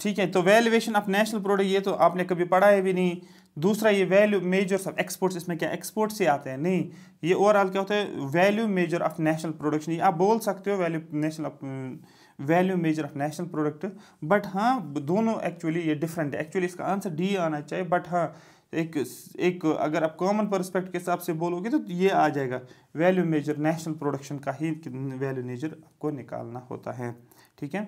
ठीक है तो वैल्यूएशन ऑफ नेशनल प्रोडक्ट ये तो आपने कभी पढ़ा है भी नहीं दूसरा ये वैल्यू मेजर्स ऑफ एक्सपोर्ट्स इसमें क्या एक्सपोर्ट्स से आते हैं नहीं ये ओवरऑल क्या होता है value measure of national production आप बोल सकते हो value national value measure of national product but हाँ दोनों एक्चुअली ये डिफरेंट है एक्चुअली इसका आंसर डी आना चाहिए बट हाँ एक एक अगर आप कॉमन परस्पेक्ट के हिसाब से बोलोगे तो ये आ जाएगा वैल्यू मेजर नेशनल प्रोडक्शन का ही वैल्यू मेजर आपको निकालना होता है ठीक है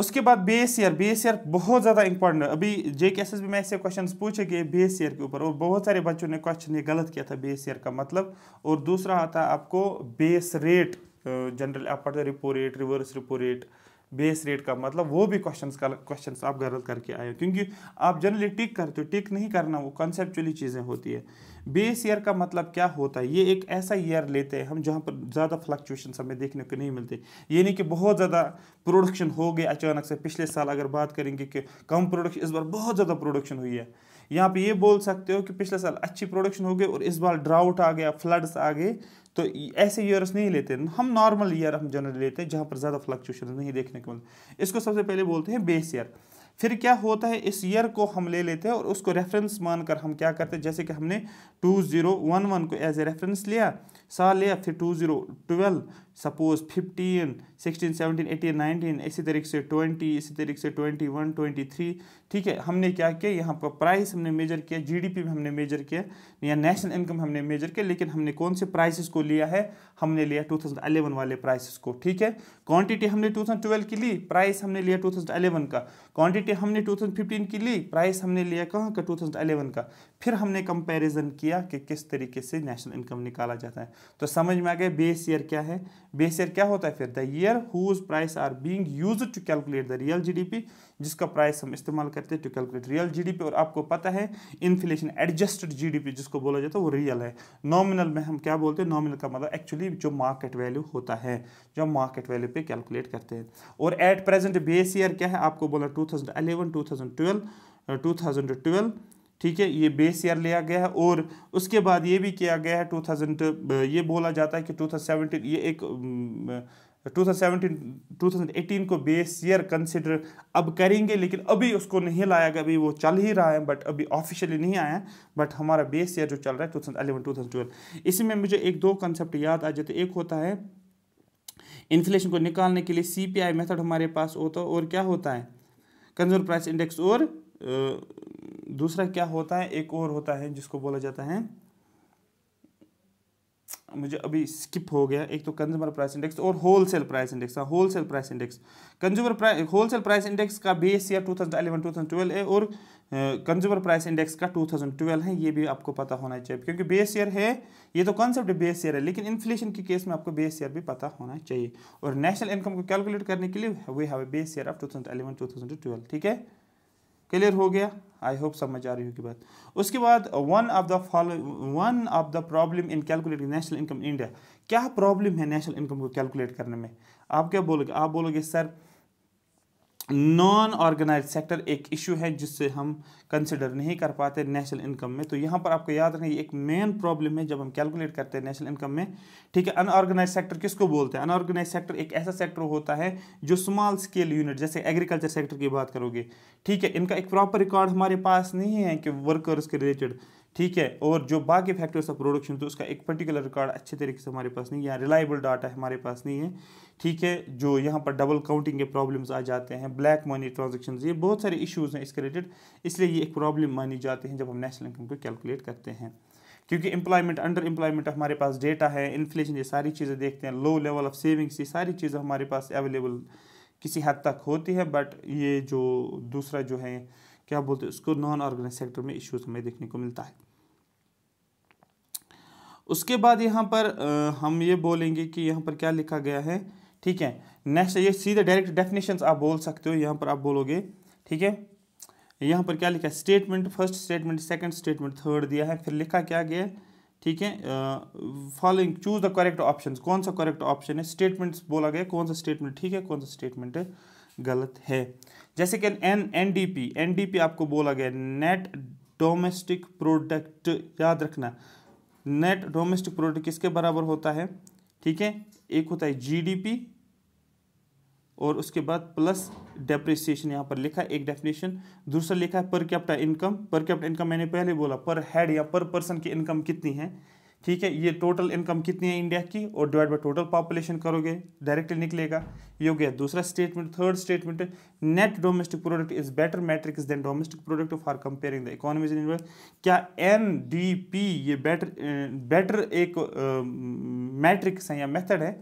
उसके बाद बेस ईयर बेस ईयर बहुत ज़्यादा इंपॉर्टेंट है अभी जे के एस एस में ऐसे क्वेश्चन पूछे गए बेस ईयर के ऊपर और बहुत सारे बच्चों ने क्वेश्चन ये गलत किया था बेस ईयर का मतलब और दूसरा आता है आपको बेस रेट जनरल आप पढ़ते repo rate reverse repo rate base rate का मतलब वो भी क्वेश्चंस का क्वेश्चंस आप गलत करके आए हो क्योंकि आप जनरली टिक करते हो टिक नहीं करना वो कॉन्सेप्चुअली चीज़ें होती है बेस ईयर का मतलब क्या होता है ये एक ऐसा ईयर लेते हैं हम जहाँ पर ज़्यादा फ्लक्चुएशन हमें देखने को नहीं मिलते यानी कि बहुत ज़्यादा प्रोडक्शन हो गई अचानक से पिछले साल अगर बात करेंगे कि कम प्रोडक्शन इस बार बहुत ज़्यादा प्रोडक्शन हुई है यहाँ पे ये बोल सकते हो कि पिछले साल अच्छी प्रोडक्शन हो गई और इस बार ड्राउट आ गया फ्लड्स आ गए तो ऐसे ईयर्स नहीं लेते हम नॉर्मल ईयर हम जनरली लेते हैं जहाँ पर ज़्यादा फ्लक्चुएशन नहीं देखने को मिलते इसको सबसे पहले बोलते हैं बेस ईयर फिर क्या होता है इस ईयर को हम ले लेते हैं और उसको रेफरेंस मानकर हम क्या करते हैं जैसे कि हमने टू ज़ीरो वन वन को एज ए रेफरेंस लिया साल लिया फिर टू ज़ीरो ट्वेल्व सपोज 15, 16, 17, 18, 19 इसी तरीके से 20 इसी तरीके से 21, 23 ठीक है हमने क्या किया यहाँ पर प्राइस हमने मेजर किया जीडीपी में हमने मेजर किया या नेशनल इनकम हमने मेजर किया लेकिन हमने कौन से प्राइसेस को लिया है हमने लिया 2011 वाले प्राइसेस को ठीक है क्वांटिटी हमने 2012 की ली प्राइस हमने लिया अलेवन का क्वान्टिटी हमने फिफ्टीन की ली प्राइस हमने लिया कहाँ का अलेवन का फिर हमने कंपैरिजन किया कि किस तरीके से नेशनल इनकम निकाला जाता है तो समझ में आ गया बेस ईयर क्या है बेस ईयर क्या होता है फिर the year whose price are being used to calculate the real GDP जिसका प्राइस हम इस्तेमाल करते हैं टू कैलकुलेट रियल जीडीपी और आपको पता है इन्फ्लेशन एडजस्टेड जीडीपी जिसको बोला जाता है वो रियल है नॉमिनल में हम क्या बोलते हैं नॉमिनल का मतलब एक्चुअली जो मार्केट वैल्यू होता है जो हम मार्केट वैल्यू पे कैलकुलेट करते हैं और एट प्रेजेंट बेस ईयर क्या है आपको बोला two thousand eleven two thousand two thousand ठीक है ये बेस ईयर लिया गया है और उसके बाद ये भी किया गया है टू थाउजेंड ये बोला जाता है कि टू 2017 ये एक टू थाउजेंड 2018 को बेस ईयर कंसिडर अब करेंगे लेकिन अभी उसको नहीं लाया गया अभी वो चल ही रहा है बट अभी ऑफिशियली नहीं आया है बट हमारा बेस ईयर जो चल रहा है थाउजेंड ट्वेल्व इसी में मुझे एक दो कंसेप्ट याद आ जाते एक होता है इन्फ्लेशन को निकालने के लिए सी मेथड हमारे पास होता है और क्या होता है कंज्यूमर प्राइस इंडेक्स और दूसरा क्या होता है एक और होता है जिसको बोला जाता है मुझे अभी स्किप हो गया एक तो कंज्यूमर प्राइस इंडेक्स और होलसेल प्राइस इंडेक्स हाँ wholesale price index consumer price wholesale price index का बेस ईयर 2011 2012 है और कंज्यूमर प्राइस इंडेक्स का 2012 है ये भी आपको पता होना चाहिए क्योंकि बेस ईयर है ये तो कॉन्सेप्ट बेस ईयर है लेकिन इन्फ्लेशन के केस में आपको बेस ईयर भी पता होना चाहिए और नेशनल इनकम को कैलकुलेट करने के लिए we have a base year of two ठीक है क्लियर हो गया आई होप समझ आ रही होगी बात उसके बाद one of the follow one of the problem in calculating national income India क्या प्रॉब्लम है नेशनल इनकम को कैलकुलेट करने में आप क्या बोलोगे आप बोलोगे सर नॉन ऑर्गेनाइज सेक्टर एक इशू है जिससे हम कंसिडर नहीं कर पाते नेशनल इनकम में तो यहाँ पर आपको याद रखें ये एक मेन प्रॉब्लम है जब हम कैलकुलेट करते हैं नेशनल इनकम में ठीक है अनऑर्गेनाइज सेक्टर किसको बोलते हैं अनऑर्गेनाइज सेक्टर एक ऐसा सेक्टर होता है जो स्मॉल स्केल यूनिट जैसे एग्रीकल्चर सेक्टर की बात करोगे ठीक है इनका एक प्रॉपर रिकॉर्ड हमारे पास नहीं है कि वर्कर्स के रिलेटेड ठीक है और जो बाकी फैक्टर्स ऑफ प्रोडक्शन तो उसका एक पर्टिकुलर रिकॉर्ड अच्छे तरीके से हमारे पास नहीं यहाँ रिलायबल डाटा हमारे पास नहीं है ठीक है जो यहाँ पर डबल काउंटिंग के प्रॉब्लम्स आ जाते हैं ब्लैक मनी ट्रांजेक्शन ये बहुत सारे इशूज़ हैं इसके रिलेटेड इसलिए ये एक प्रॉब्लम मानी जाते हैं जब हम नेशनल इनकम को कैलकुलेट करते हैं क्योंकि एम्प्लॉयमेंट अंडर एम्प्लॉयमेंट हमारे पास डेटा है इन्फ्लेशन ये सारी चीज़ें देखते हैं लो लेवल ऑफ सेविंग्स ये सारी चीज़ें हमारे पास अवेलेबल किसी हद तक होती है बट ये जो दूसरा जो है क्या बोलते हैं उसको नॉन ऑर्गेनाइज सेक्टर में इश्यूज हमें देखने को मिलता है उसके बाद यहाँ पर आ, हम ये बोलेंगे कि यहाँ पर क्या लिखा गया है ठीक है नेक्स्ट ये सीधे डायरेक्ट डेफिनेशन आप बोल सकते हो यहाँ पर आप बोलोगे ठीक है यहाँ पर क्या लिखा है statement first statement second statement third दिया है फिर लिखा क्या गया ठीक है following choose the correct option कौन सा करेक्ट ऑप्शन है स्टेटमेंट्स बोला गया कौन सा स्टेटमेंट ठीक है कौन सा स्टेटमेंट है गलत है जैसे कि N N D P N D P आपको बोला गया नेट डोमेस्टिक प्रोडक्ट याद रखना नेट डोमेस्टिक प्रोडक्ट किसके बराबर होता है ठीक है एक होता है जीडीपी और उसके बाद प्लस डेप्रिसिएशन यहाँ पर लिखा है एक डेफिनेशन दूसरा लिखा है per capita income per capita income मैंने पहले बोला पर हेड या पर पर्सन की इनकम कितनी है ठीक है ये टोटल इनकम कितनी है इंडिया की और डिवाइड बाई टोटल पॉपुलेशन करोगे डायरेक्टली निकलेगा ये हो गया दूसरा statement third statement net domestic product is better metrics than domestic product for comparing the economies in India क्या एन डी पी ये बेटर बेटर एक मैट्रिक्स है या मेथड है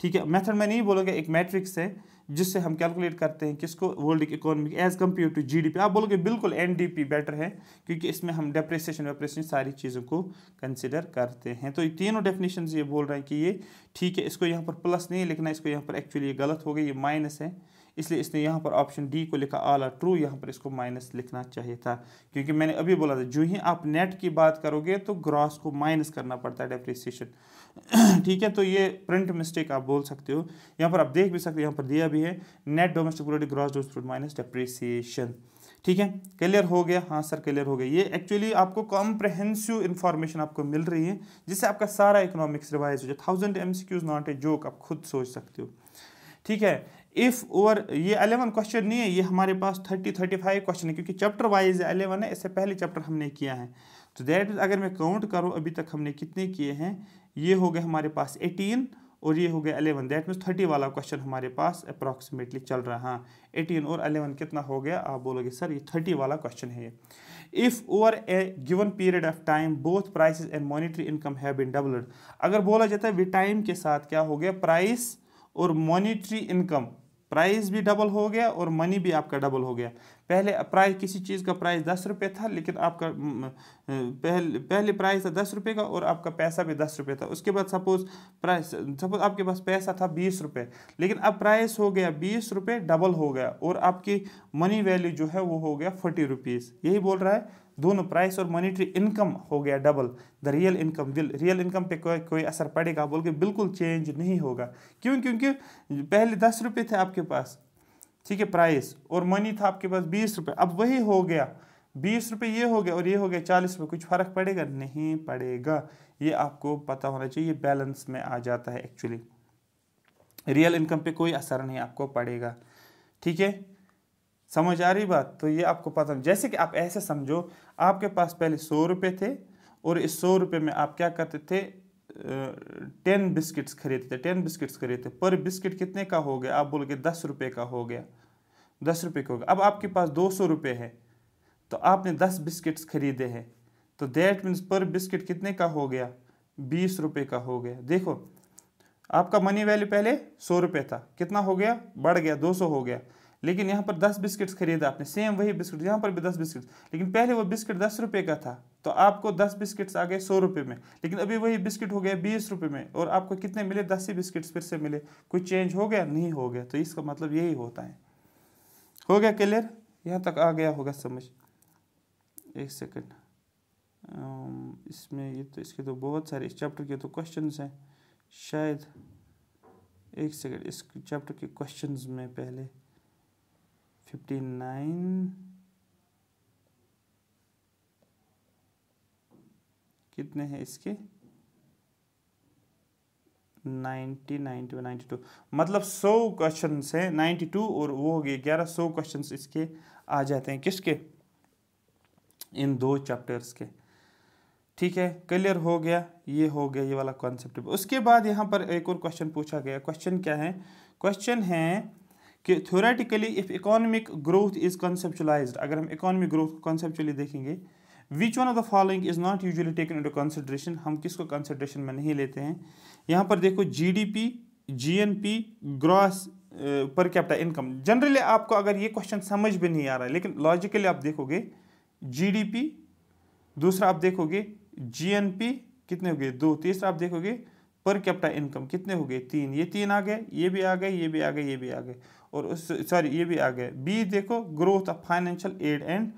ठीक है मेथड में नहीं बोलूँगा एक मैट्रिक्स है जिससे हम कैलकुलेट करते हैं किसको वर्ल्ड की economy as compare to GDP आप बोलोगे बिल्कुल एनडीपी बेटर है क्योंकि इसमें हम डेप्रेसिएशन वेप्रेशन सारी चीज़ों को कंसिडर करते हैं तो तीनों डेफिनेशन ये बोल रहे हैं कि ये ठीक है इसको यहाँ पर प्लस नहीं लिखना इसको यहाँ पर एक्चुअली ये गलत हो गई ये माइनस है इसलिए इसने यहाँ पर ऑप्शन डी को लिखा आला ट्रू यहाँ पर इसको माइनस लिखना चाहिए था क्योंकि मैंने अभी बोला था जो ही आप नेट की बात करोगे तो ग्रॉस को माइनस करना पड़ता है डेप्रिसिएशन ठीक है तो ये प्रिंट मिस्टेक आप बोल सकते हो यहाँ पर आप देख भी सकते हो यहाँ पर दिया भी है net domestic product gross domestic minus depreciation ठीक है क्लियर हो गया हाँ सर क्लियर हो गया ये एक्चुअली आपको कॉम्प्रहेंसिव इन्फॉर्मेशन आपको मिल रही है जिससे आपका सारा इकोनॉमिक्स रिवाइज हो जाए thousand M C Qs not a joke आप खुद सोच सकते हो ठीक है इफ़ ओवर ये अलेवन क्वेश्चन नहीं है ये हमारे पास थर्टी थर्टी फाइव क्वेश्चन है क्योंकि चैप्टर वाइज अलेवन है इससे पहले चैप्टर हमने किया है तो दैट मीन्स अगर मैं काउंट करूँ अभी तक हमने कितने किए हैं ये हो गए हमारे पास एटीन और ये हो गया अलेवन दैट मीन्स थर्टी वाला क्वेश्चन हमारे पास अप्रॉक्सीमेटली चल रहा है एटीन और अलेवन कितना हो गया आप बोलोगे सर ये थर्टी वाला क्वेश्चन है if over a given period of time both prices and monetary income have doubled अगर बोला जाता है वे टाइम के साथ क्या हो गया प्राइस और मॉनिटरी इनकम प्राइस भी डबल हो गया और मनी भी आपका डबल हो गया पहले प्राइस किसी चीज़ का प्राइस दस रुपये था लेकिन आपका पहले पहले प्राइस था दस रुपये का और आपका पैसा भी दस रुपये था उसके बाद सपोज प्राइस सपोज आपके पास पैसा था बीस रुपये लेकिन अब प्राइस हो गया बीस रुपये डबल हो गया और आपकी मनी वैल्यू जो है वो हो गया फोर्टी रुपीज़ यही बोल रहा है दोनों प्राइस और मॉनेटरी इनकम हो गया double the real income will real income पे कोई कोई असर पड़ेगा बोल के बिल्कुल चेंज नहीं होगा क्यों क्योंकि पहले दस रुपये थे आपके पास ठीक है प्राइस और मनी था आपके पास बीस रुपये अब वही हो गया बीस रुपये ये हो गया और ये हो गया चालीस रुपये कुछ फ़र्क पड़ेगा नहीं पड़ेगा ये आपको पता होना चाहिए बैलेंस में आ जाता है एक्चुअली रियल इनकम पे कोई असर नहीं आपको पड़ेगा ठीक है समझ आ रही बात तो ये आपको पता जैसे कि आप ऐसे समझो आपके पास पहले सौ रुपये थे और इस सौ रुपये में आप क्या करते थे टेन बिस्किट्स खरीदते थे टेन बिस्किट्स खरीदते पर बिस्किट कितने का हो गया आप बोल के दस रुपये का हो गया दस रुपये का हो गया अब आपके पास दो सौ रुपये है तो आपने दस बिस्किट्स खरीदे हैं तो दैट मीन्स पर बिस्किट कितने का हो गया बीस रुपये का हो गया देखो आपका मनी वैल्यू पहले सौ रुपये था कितना हो गया बढ़ गया दो सौ हो गया लेकिन यहाँ पर दस बिस्किट्स खरीदा आपने सेम वही बिस्किट यहाँ पर भी दस बिस्किट्स लेकिन पहले वो बिस्किट दस रुपये का था तो आपको दस बिस्किट्स आ गए सौ रुपये में लेकिन अभी वही बिस्किट हो गया बीस रुपये में और आपको कितने मिले दस ही बिस्किट्स फिर से मिले कोई चेंज हो गया नहीं हो गया तो इसका मतलब यही होता है हो गया क्लियर यहाँ तक आ गया होगा समझ एक सेकेंड इसमें ये तो इसके तो बहुत सारे इस चैप्टर के तो क्वेश्चन हैं शायद एक सेकेंड इस चैप्टर के क्वेश्चन में पहले कितने हैं इसके नाइन्टी नाइन्टी नाइन्टी टू मतलब सौ क्वेश्चन हैं नाइन्टी टू और वो हो गए ग्यारह सौ क्वेश्चन इसके आ जाते हैं किसके इन दो चैप्टर्स के ठीक है क्लियर हो गया ये हो गया ये वाला कॉन्सेप्ट उसके बाद यहाँ पर एक और क्वेश्चन पूछा गया क्वेश्चन क्या है क्वेश्चन है कि theoretically if economic growth is conceptualise अगर हम इकोनॉमिक ग्रोथ को कंसेप्चुअली देखेंगे which one of the following is not usually taken into consideration हम किसको कंसिड्रेशन में नहीं लेते हैं यहाँ पर देखो GDP P gross per capita income generally आपको अगर ये क्वेश्चन समझ भी नहीं आ रहा है लेकिन लॉजिकली आप देखोगे जी डी पी दूसरा आप देखोगे जी एन पी कितने हो गए दो तीसरा आप देखोगे पर कैपिटा इनकम कितने हो गए तीन ये तीन आ गए ये भी आ गए ये भी आ गए ये भी आ गए और उस सॉरी ये भी आ गया बी देखो growth of financial aid and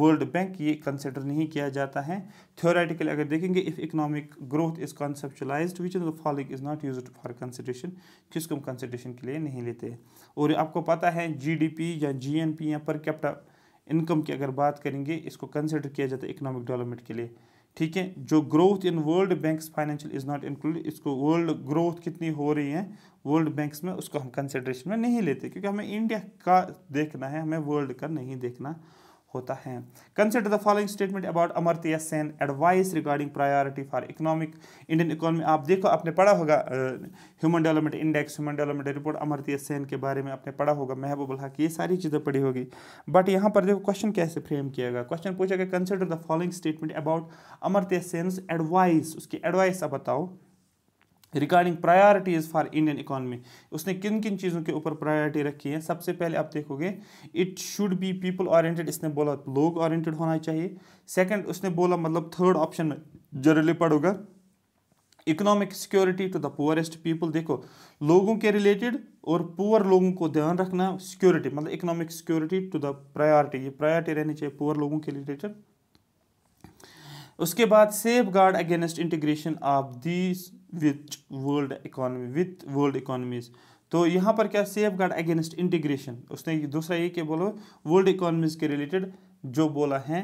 world bank ये कंसिडर नहीं किया जाता है थियोरेटिकली अगर देखेंगे if economic growth is conceptualise which is the following is not use for consideration किसको हम कंसिडरेशन के लिए नहीं लेते और आपको पता है जीडीपी या जीएनपी या पर कैपिटा इनकम की अगर बात करेंगे इसको कंसिडर किया जाता है इकोनॉमिक डेवलपमेंट के लिए ठीक है जो growth in world bank financial is not included इसको वर्ल्ड ग्रोथ कितनी हो रही है वर्ल्ड बैंक्स में उसको हम कंसिड्रेशन में नहीं लेते क्योंकि हमें इंडिया का देखना है हमें वर्ल्ड का नहीं देखना होता है consider the following statement about Amartya Sen advice regarding priority for economic Indian economy आप देखो आपने पढ़ा होगा human development index human development report Amartya Sen के बारे में आपने पढ़ा होगा महबूबुल हक ये सारी चीज़ें पढ़ी होगी बट यहाँ पर देखो क्वेश्चन कैसे फ्रेम किया गया क्वेश्चन पूछा गया consider the following statement about Amartya Sen advice उसकी एडवाइस आप बताओ regarding priorities for Indian economy उसने किन किन चीज़ों के ऊपर प्रायोरिटी रखी है सबसे पहले आप देखोगे it should be people oriented इसने बोला लोग ओरिएंटेड होना चाहिए सेकंड उसने बोला मतलब थर्ड ऑप्शन जनरली पढ़ोगा economic security to the poorest people देखो लोगों के रिलेटेड और पुअर लोगों को ध्यान रखना सिक्योरिटी मतलब economic security to the priority ये प्रायोरिटी रहनी चाहिए पुअर लोगों के रिलेटेड उसके बाद safeguard against integration of this with world economy with world economies तो यहाँ पर क्या सेफ गार्ड अगेंस्ट इंटीग्रेशन उसने दूसरा ये क्या बोलो वर्ल्ड इकोनॉमीज के रिलेटेड जो बोला है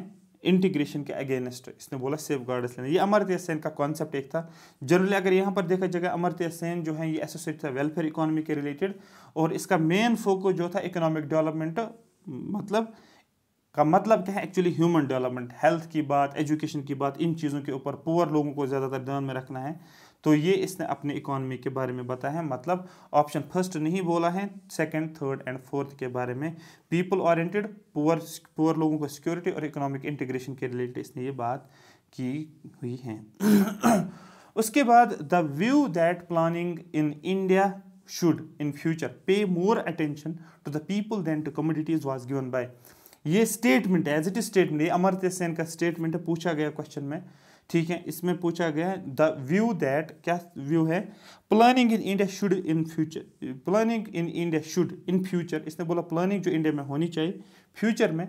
इंटीग्रेशन के अगेंस्ट इसने बोला सेफ गार्ड इसलिए ये अमर सेन का कॉन्सेप्ट एक था जनरली अगर यहाँ पर देखा जाएगा अमर्त्य सेन जो है ये एसोसिएट था वेलफेयर इकोनॉमी के रिलेटेड और इसका मेन फोकस जो था इकोनॉमिक डेवलपमेंट मतलब का मतलब क्या है एक्चुअली ह्यूमन डेवलपमेंट हेल्थ की बात एजुकेशन की बात इन चीज़ों के ऊपर पुअर लोगों को ज़्यादातर ध्यान में रखना है तो ये इसने अपने इकोनॉमी के बारे में बताया है मतलब ऑप्शन फर्स्ट नहीं बोला है सेकंड थर्ड एंड फोर्थ के बारे में पीपल ऑरेंटेड पुअर पुअर लोगों को सिक्योरिटी और इकोनॉमिक इंटीग्रेशन के रिलेटेड इसने ये बात की हुई है उसके बाद the view that planning in India should in future pay more attention to the people than to commodities was given by ये स्टेटमेंट है एज इट इज स्टेटमेंट ये अमर्त्य सेन का स्टेटमेंट है पूछा गया क्वेश्चन में ठीक है इसमें पूछा गया द व्यू दैट क्या व्यू है planning in India should in future planning in India should in future इसने बोला प्लानिंग जो इंडिया में होनी चाहिए फ्यूचर में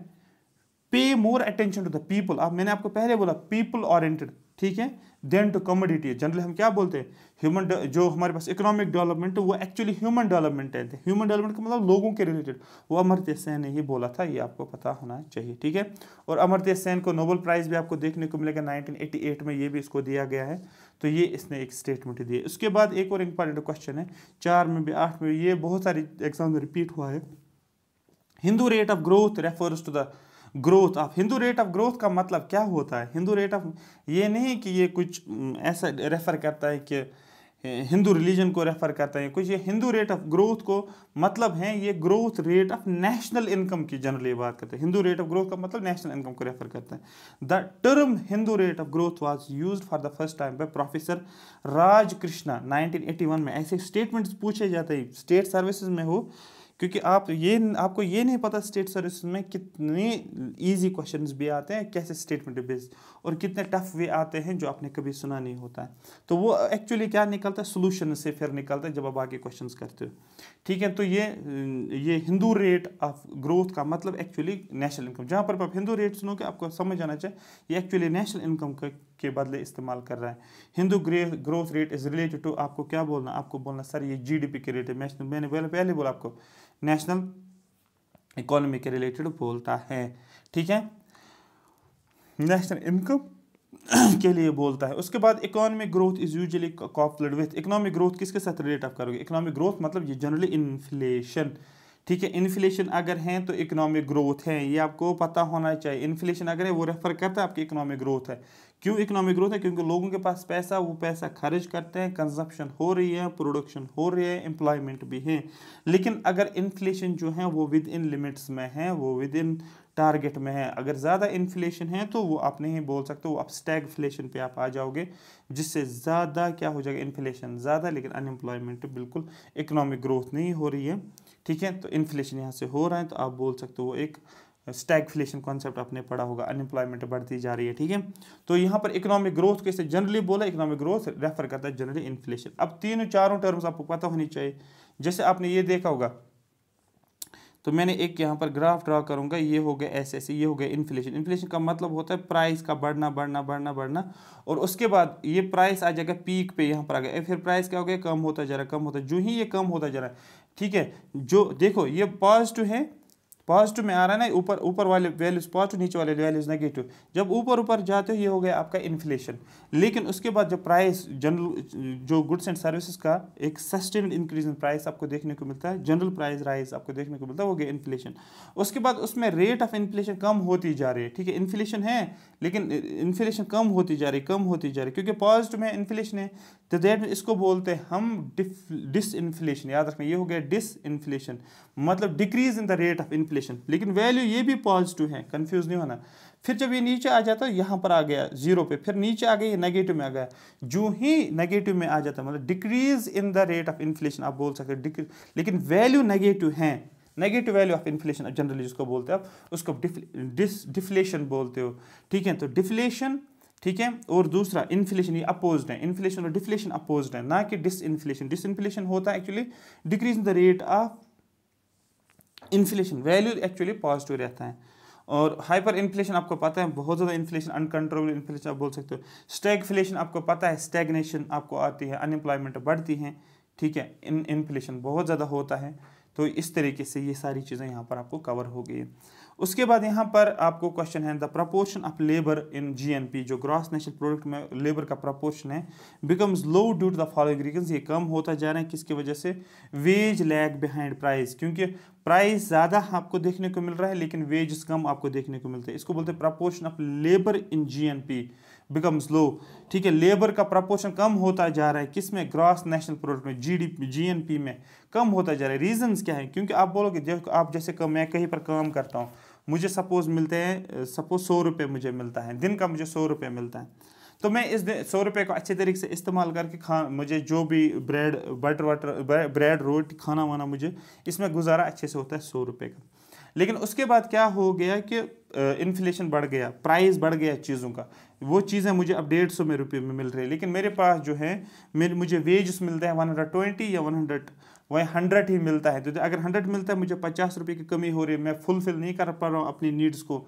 pay more attention to the people अब मैंने आपको पहले बोला पीपल ऑरेंटेड ठीक है देन टू कमोडिटी जनरली हम क्या बोलते हैं ह्यूमन जो हमारे पास इकोनॉमिक डेवलपमेंट है वो एक्चुअली ह्यूमन डेवलपमेंट है ह्यूमन डेवलपमेंट का मतलब लोगों के रिलेटेड वो अमर्त्य सेन ने ही बोला था ये आपको पता होना चाहिए ठीक है और अमर्त्य सेन को नोबल प्राइज़ भी आपको देखने को मिलेगा एट में ये भी इसको दिया गया है तो ये इसने एक स्टेटमेंट दिया उसके बाद एक और इम्पॉर्टेंट क्वेश्चन है चार में भी आठ में भी ये बहुत सारी एग्जाम में रिपीट हुआ है Hindu rate of growth refers to the growth of Hindu rate of growth का मतलब क्या होता है हिंदू रेट ऑफ ये नहीं कि ये कुछ ऐसा रेफ़र करता है कि हिंदू रिलीजन को रेफ़र करता है कुछ ये हिंदू रेट ऑफ ग्रोथ को मतलब है ये growth rate of national income की जनरली बात करते हैं हिंदू रेट ऑफ ग्रोथ का मतलब नेशनल इनकम को रेफ़र करते हैं the term Hindu rate of growth was used for the first time by professor Raj Krishna 1981 में ऐसे स्टेटमेंट्स पूछे जाते हैं स्टेट सर्विसेज में हो क्योंकि आप ये आपको ये नहीं पता स्टेट सर्विस में कितने इजी क्वेश्चंस भी आते हैं कैसे स्टेटमेंट बेस और कितने टफ वे आते हैं जो आपने कभी सुना नहीं होता है तो वो एक्चुअली क्या निकलता है सोल्यूशन से फिर निकलता है जब आप आगे क्वेश्चन करते हो ठीक है तो ये ये हिंदू रेट ऑफ ग्रोथ का मतलब एक्चुअली नेशनल इनकम जहाँ पर आप हिंदू रेट सुनोगे आपको समझ आना चाहिए ये एक्चुअली नेशनल इनकम का के बदले इस्तेमाल कर रहा है Hindu growth rate is related to आपको क्या बोलना आपको बोलना सर ये जीडीपी के रेट है मैंने पहले बोला आपको नेशनल इकोनॉमी के रिलेटेड बोलता है ठीक है नेशनल इनकम के लिए बोलता है उसके बाद economic growth is usually coupled with economic growth किसके साथ रिलेट आप करोगे इकोनॉमिक ग्रोथ मतलब ये जनरली इन्फ्लेशन ठीक है इन्फ्लेशन अगर है तो इकोनॉमिक ग्रोथ है ये आपको पता होना चाहिए इन्फ्लेशन अगर है वो रेफर करता है आपकी इकोनॉमिक ग्रोथ है क्यों इकोनॉमिक ग्रोथ है क्योंकि लोगों के पास पैसा वो पैसा खर्च करते हैं कंजप्शन हो रही है प्रोडक्शन हो रही है एम्प्लॉयमेंट भी है लेकिन अगर इन्फ्लेशन जो है वो विद इन लिमिट्स में है वो विद इन टारगेट में है अगर ज़्यादा इन्फ्लेशन है तो वो आप नहीं बोल सकते वो आप स्टैग इन्फ्लेशन पे आप आ जाओगे जिससे ज़्यादा क्या हो जाएगा इन्फ्लेशन ज़्यादा लेकिन अनएम्प्लॉयमेंट बिल्कुल इकोनॉमिक ग्रोथ नहीं हो रही है ठीक है तो इन्फ्लेशन यहाँ से हो रहा है तो आप बोल सकते हो एक स्टैगफ्लेशन कॉन्सेप्ट आपने पढ़ा होगा अनएम्प्लॉयमेंट बढ़ती जा रही है ठीक है तो यहाँ पर इकोनॉमिक ग्रोथ कैसे जनरली बोला इकोनॉमिक ग्रोथ रेफर करता है जनरली इन्फ्लेशन अब तीनों चारों टर्म्स आपको पता होनी चाहिए जैसे आपने ये देखा होगा तो मैंने एक यहाँ पर ग्राफ ड्रा करूँगा ये हो गया ऐसे ऐसे ये हो गया इन्फ्लेशन इन्फ्लेशन का मतलब होता है प्राइस का बढ़ना बढ़ना बढ़ना बढ़ना और उसके बाद ये प्राइस आ जाएगा पीक पे यहाँ पर आ गया फिर प्राइस क्या हो गया कम होता जा रहा है कम होता जो ही ये कम होता जा रहा है ठीक है जो देखो ये पॉजिटिव है पॉजिटिव में आ रहा है ना ऊपर ऊपर वाले वैल्यूज़ पॉजिटिव नीचे वाले वैल्यूज़ नेगेटिव जब ऊपर ऊपर जाते हो ये हो गया आपका इन्फ्लेशन लेकिन उसके बाद जब प्राइस जनरल जो गुड्स एंड सर्विसेज का एक सस्टेन इंक्रीज इन प्राइस आपको देखने को मिलता है जनरल प्राइस राइज आपको देखने को मिलता है वो गया इन्फ्लेशन उसके बाद उसमें रेट ऑफ इन्फ्लेशन कम होती जा रही है ठीक है इन्फ्लेशन है लेकिन इन्फ्लेशन कम होती जा रही कम होती जा रही क्योंकि पॉजिटिव में इन्फ्लेशन है तो देट इसको बोलते हैं हम डिस इन्फ्लेशन याद रखें ये हो गया डिस इन्फ्लेशन मतलब decrease in the rate of inflation inflation लेकिन वैल्यू ये भी पॉजिटिव है कन्फ्यूज नहीं होना फिर जब ये नीचे आ जाता है यहाँ पर आ गया जीरो पे फिर नीचे आ गया नेगेटिव में आ गया जो ही नेगेटिव में आ जाता है मतलब decrease in the rate of inflation आप बोल सकते डिक्रीज लेकिन वैल्यू नेगेटिव है negative value of inflation generally जिसको बोलते हैं आप उसको डिफ्लेशन बोलते हो ठीक है तो डिफ्लेशन ठीक है और दूसरा इन्फ्लेशन ये अपोज है इन्फ्लेशन और डिफ्लेशन अपोज है ना कि डिस इन्फ्लेशन डिस इन्फ्लेशन होता है actually decrease in the rate of inflation value actually positive रहता है और हाइपर इन्फ्लेशन आपको पता है बहुत ज़्यादा इन्फ्लेशन अनकंट्रोल इन्फ्लेशन आप बोल सकते हो स्टैगफ्लेशन आपको पता है स्टेगनेशन आपको आती है अनएम्प्लॉयमेंट बढ़ती है ठीक है इन इन्फ्लेशन बहुत ज़्यादा होता है तो इस तरीके से ये सारी चीज़ें यहाँ पर आपको कवर हो गई उसके बाद यहाँ पर आपको क्वेश्चन है the proportion of labour in GNP जो ग्रॉस नेशनल प्रोडक्ट में लेबर का प्रपोर्शन है becomes low due to the following reason ये कम होता जा रहा है किसकी वजह से वेज लैग बिहाइंड प्राइस क्योंकि प्राइस ज़्यादा आपको देखने को मिल रहा है लेकिन वेजेस कम आपको देखने को मिलते हैं इसको बोलते हैं proportion of labour in GNP becomes low ठीक है लेबर का प्रपोर्शन कम होता जा रहा है किस में ग्रॉस नेशनल प्रोडक्ट में जीडीपी जीएनपी में कम होता जा रहा है रीजंस क्या है क्योंकि आप बोलोगे देखो आप जैसे कम मैं कहीं पर काम करता हूँ मुझे सपोज मिलते हैं सपोज सौ रुपये मुझे मिलता है दिन का मुझे सौ रुपये मिलता है तो मैं इस सौ रुपये को अच्छे तरीके से इस्तेमाल करके खा मुझे जो भी ब्रेड बटर वटर ब्रेड रोटी खाना वाना मुझे इसमें गुजारा अच्छे से होता है सौ रुपये का लेकिन उसके बाद क्या हो गया कि इन्फ्लेशन बढ़ गया प्राइस बढ़ गया चीज़ों का वो चीज़ें मुझे अब डेढ़ सौ में रुपये में मिल रही है लेकिन मेरे पास जो है मेरे मुझे वेज मिलते हैं वन हंड्रेड ट्वेंटी या वन हंड्रेड वही हंड्रेड ही मिलता है तो अगर हंड्रेड मिलता है मुझे पचास रुपये की कमी हो रही है मैं फुलफिल नहीं कर पा रहा हूँ अपनी नीड्स को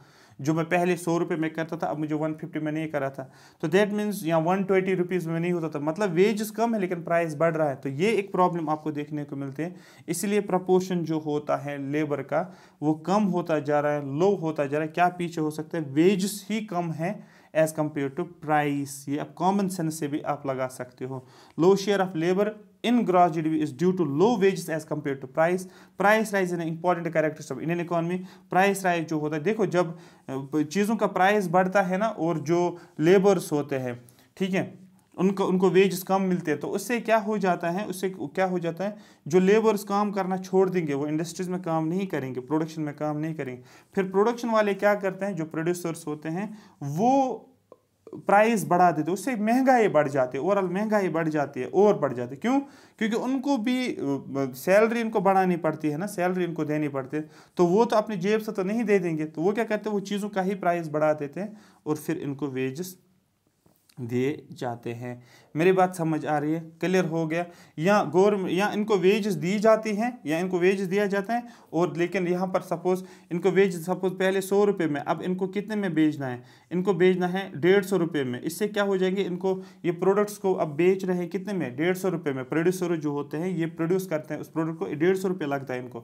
जो मैं पहले सौ रुपये में करता था अब मुझे वन फिफ्टी में नहीं करा था तो देट मीन्स यहाँ वन ट्वेंटी रुपीज़ में नहीं होता था मतलब वेजेस कम है लेकिन प्राइस बढ़ रहा है तो ये एक प्रॉब्लम आपको देखने को मिलते हैं इसलिए प्रपोर्शन जो होता है लेबर का वो कम होता जा रहा है लो होता जा रहा है क्या पीछे हो सकता है वेजेस ही कम है एज़ कम्पेयर टू प्राइस ये आप कॉमन सेंस से भी आप लगा सकते हो low share of labour in gross GDP is due to low wages as compared to price. Price rise is an important characteristic of Indian economy. Price rise जो होता है देखो जब चीज़ों का price बढ़ता है ना और जो लेबर्स होते हैं ठीक है उनको उनको वेजेस कम मिलते हैं तो उससे क्या हो जाता है उससे क्या हो जाता है जो लेबर्स काम करना छोड़ देंगे वो इंडस्ट्रीज़ में काम नहीं करेंगे प्रोडक्शन में काम नहीं करेंगे फिर प्रोडक्शन वाले क्या करते हैं जो प्रोड्यूसर्स होते हैं वो प्राइस बढ़ा देते उससे महंगाई बढ़ जाती है ओवरऑल महंगाई बढ़ जाती है और बढ़ जाती है क्यों क्योंकि उनको भी सैलरी इनको बढ़ानी पड़ती है ना सैलरी इनको देनी पड़ती है तो वो तो अपनी जेब से तो नहीं दे देंगे तो वो क्या करते हैं वो चीज़ों का ही प्राइस बढ़ा देते हैं और फिर इनको वेजेस दिए जाते हैं मेरी बात समझ आ रही है क्लियर हो गया या गवर्नमेंट या इनको वेजेस दी जाती हैं या इनको वेजेस दिया जाता है और लेकिन यहाँ पर सपोज़ इनको वेज सपोज़ पहले सौ रुपये में अब इनको कितने में बेचना है इनको बेचना है डेढ़ सौ रुपये में इससे क्या हो जाएंगे इनको ये प्रोडक्ट्स को अब बेच रहे हैं कितने में डेढ़ सौ रुपये में प्रोड्यूसर जो होते हैं ये प्रोड्यूस करते हैं उस प्रोडक्ट को डेढ़ सौ रुपये लगता है इनको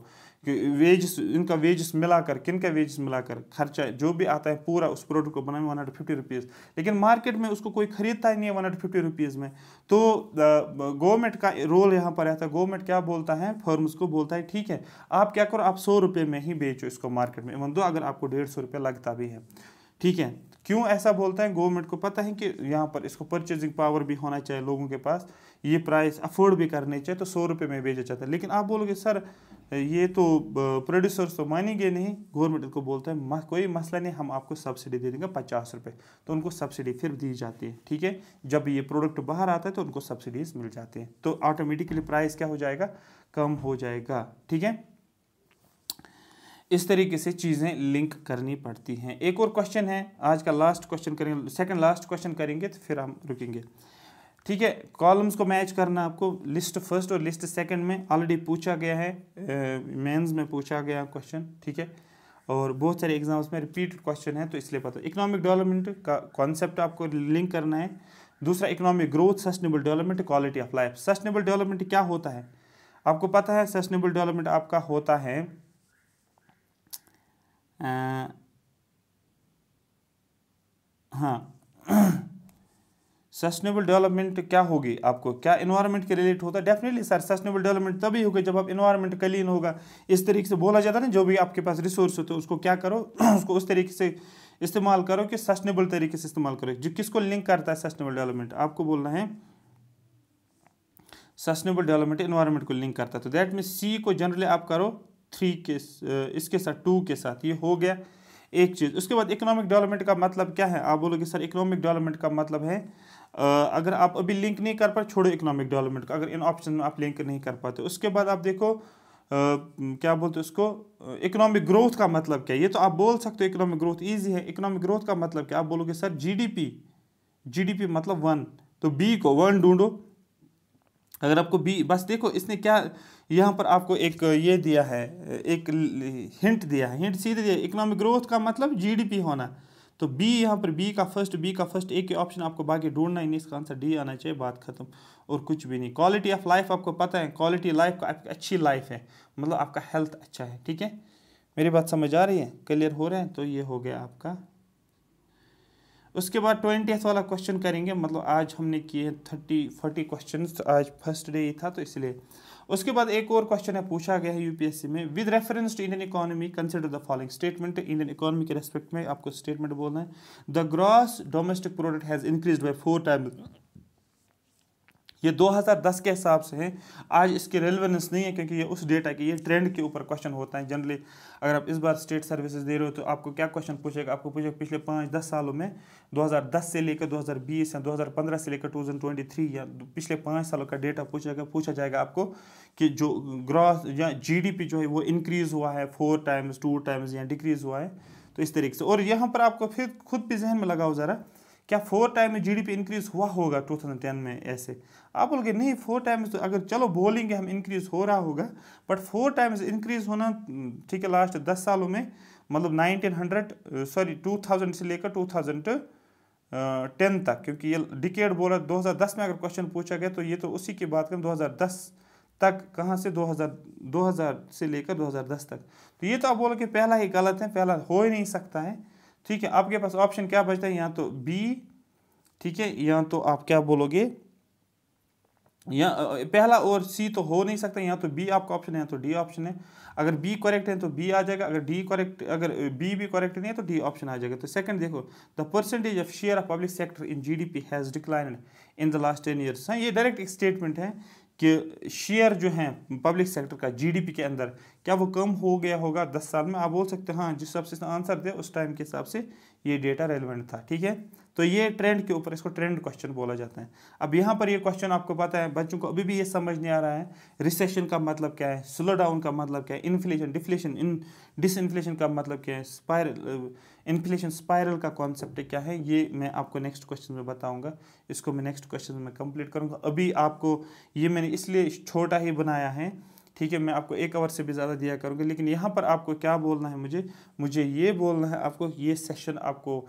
वेजेस इनका वेजिस मिलाकर किन का वेजेस मिलाकर खर्चा जो भी आता है पूरा उस प्रोडक्ट को बनाने वन हंड्रेड फिफ्टी रुपीज़ लेकिन मार्केट में उसको कोई खरीदता ही नहीं है वन हंड्रेड फिफ्टी रुपीज़ में तो गवर्नमेंट का रोल यहाँ पर रहता है गवर्नमेंट क्या बोलता है फर्म्स को बोलता है ठीक है आप क्या करो आप सौ रुपये में ही बेचो इसको मार्केट में इवन दो अगर आपको डेढ़ सौ रुपये लगता भी है ठीक है क्यों ऐसा बोलता है गवर्नमेंट को पता है कि यहाँ पर इसको परचेजिंग पावर भी होना चाहिए लोगों के पास ये प्राइस अफोर्ड भी करने चाहिए तो सौ रुपये में बेचा जाता है लेकिन आप बोलोगे सर ये तो प्रोड्यूसर्स तो मानेंगे नहीं गवर्नमेंट को बोलता है कोई मसला नहीं हम आपको सब्सिडी दे देंगे पचास रुपये तो उनको सब्सिडी फिर दी जाती है ठीक है जब ये प्रोडक्ट बाहर आता है तो उनको सब्सिडीज मिल जाती हैं तो ऑटोमेटिकली प्राइस क्या हो जाएगा कम हो जाएगा ठीक है इस तरीके से चीज़ें लिंक करनी पड़ती हैं एक और क्वेश्चन है आज का लास्ट क्वेश्चन करेंगे सेकेंड लास्ट क्वेश्चन करेंगे तो फिर हम रुकेंगे ठीक है कॉलम्स को मैच करना आपको लिस्ट फर्स्ट और लिस्ट सेकंड में ऑलरेडी पूछा गया है मेंस में पूछा गया क्वेश्चन ठीक है और बहुत सारे एग्जाम्स में रिपीटेड क्वेश्चन है तो इसलिए पता इकोनॉमिक डेवलपमेंट का कॉन्सेप्ट आपको लिंक करना है दूसरा economic growth sustainable development quality of life sustainable development क्या होता है आपको पता है सस्टेनेबल डेवलपमेंट आपका होता है आ, हाँ सस्टेनेबल डेवलपमेंट क्या होगी आपको क्या इन्वायरमेंट के रिलेट होता है डेफिनेटली सर सस्टेनेबल डेवलपमेंट तभी होगा जब आप इन्वायरमेंट क्लीन होगा इस तरीके से बोला जाता है ना जो भी आपके पास रिसोर्स होते हैं उसको क्या करो उसको उस तरीके से इस्तेमाल करो कि सस्टेनेबल तरीके से इस्तेमाल करो जो किसको लिंक करता है सस्टेनेबल डेवलपमेंट आपको बोलना है सस्टेनेबल डेवलपमेंट इन्वायरमेंट को लिंक करता है तो दैट मीन सी को जनरली आप करो थ्री के इसके साथ टू के साथ ये हो गया एक चीज़ उसके बाद इकोनॉमिक डेवलपमेंट का मतलब क्या है आप बोलोगे सर इकोनॉमिक डेवलपमेंट का मतलब है अगर आप अभी लिंक नहीं कर पाए छोड़ो इकोनॉमिक डेवलपमेंट का अगर इन ऑप्शन में आप लिंक नहीं कर पाते उसके बाद आप देखो Uh, क्या बोलते उसको इकोनॉमिक ग्रोथ का मतलब क्या ये तो आप बोल सकते हो इकोनॉमिक ग्रोथ इजी है इकोनॉमिक ग्रोथ का मतलब क्या आप बोलोगे सर जीडीपी जीडीपी मतलब वन तो बी को वन ढूंढो अगर आपको बी बस देखो इसने क्या यहाँ पर आपको एक ये दिया है एक हिंट दिया है हिंट सीधे दिया इकोनॉमिक ग्रोथ का मतलब जीडीपी होना तो बी यहाँ पर बी का फर्स्ट बी का फर्स्ट ए के ऑप्शन आपको बाकी ढूंढना ही नहीं इसका आंसर डी आना चाहिए बात खत्म और कुछ भी नहीं क्वालिटी ऑफ लाइफ आपको पता है क्वालिटी लाइफ का आपकी अच्छी लाइफ है मतलब आपका हेल्थ अच्छा है ठीक है मेरी बात समझ आ रही है क्लियर हो रहे हैं तो ये हो गया आपका उसके बाद ट्वेंटी वाला क्वेश्चन करेंगे मतलब आज हमने किए थर्टी फोर्टी क्वेश्चन आज फर्स्ट डे ही था तो इसलिए उसके बाद एक और क्वेश्चन है पूछा गया है यूपीएससी में with reference to Indian economy consider the following statement Indian economy के रेस्पेक्ट में आपको स्टेटमेंट बोलना है the gross domestic product has increase by four time ये 2010 के हिसाब से है आज इसकी रेलिवेंस नहीं है क्योंकि ये उस डेटा की ये ट्रेंड के ऊपर क्वेश्चन होता है जनरली अगर आप इस बार स्टेट सर्विसेज दे रहे हो तो आपको क्या क्वेश्चन पूछेगा आपको पूछेगा पिछले पाँच दस सालों में 2010 से लेकर 2020 या 2015 से लेकर 2023 या पिछले पाँच सालों का डेटा पूछेगा पूछा जाएगा आपको कि जो ग्रॉस या जी जो है वो इंक्रीज़ हुआ है फोर टाइम्स टू टाइम्स या डिक्रीज़ हुआ है तो इस तरीके से और यहाँ पर आपको फिर खुद भी जहन में लगाओ ज़रा क्या फोर टाइम में जीडीपी इंक्रीज़ हुआ होगा 2010 में ऐसे आप बोलोगे नहीं फोर टाइम्स तो अगर चलो बोलेंगे हम इंक्रीज़ हो रहा होगा बट फोर टाइम्स इंक्रीज़ होना ठीक है लास्ट दस सालों में मतलब 1900 सॉरी 2000 से लेकर थाउजेंड टेन तक क्योंकि ये डिकेड बोला 2010 में अगर क्वेश्चन पूछा गया तो ये तो उसी की बात करें 2010 तक कहाँ से 2000 2000 से लेकर 2010 तक तो ये तो आप बोलो कि पहला ही गलत है पहला हो ही नहीं सकता है ठीक है आपके पास ऑप्शन क्या बचता है या तो बी ठीक है या तो आप क्या बोलोगे या पहला और सी तो हो नहीं सकता यहाँ तो बी आपका ऑप्शन है यहाँ तो डी ऑप्शन है अगर बी करेक्ट है तो बी आ जाएगा अगर डी करेक्ट अगर बी भी करेक्ट नहीं है तो डी ऑप्शन आ जाएगा तो सेकंड देखो the percentage of share of public sector in GDP has declined in the last ten years हाँ ये डायरेक्ट एक स्टेटमेंट है कि शेयर जो है पब्लिक सेक्टर का जी के अंदर क्या वो कम हो गया होगा दस साल में आप बोल सकते हैं हाँ जिस हिसाब से आंसर दे उस टाइम के हिसाब से ये डेटा रेलिवेंट था ठीक है तो ये ट्रेंड के ऊपर इसको ट्रेंड क्वेश्चन बोला जाता है अब यहाँ पर ये क्वेश्चन आपको पता है बच्चों को अभी भी ये समझ नहीं आ रहा है रिसेशन का मतलब क्या है स्लो डाउन का मतलब क्या है inflation deflation in disinflation का मतलब क्या है स्पायरल इन्फ्लेशन स्पायरल का कॉन्सेप्ट क्या है ये मैं आपको नेक्स्ट क्वेश्चन में बताऊँगा इसको मैं नेक्स्ट क्वेश्चन में कंप्लीट करूँगा अभी आपको ये मैंने इसलिए छोटा ही बनाया है ठीक है मैं आपको एक आवर से भी ज़्यादा दिया करूँगी लेकिन यहाँ पर आपको क्या बोलना है मुझे मुझे ये बोलना है आपको ये सेशन आपको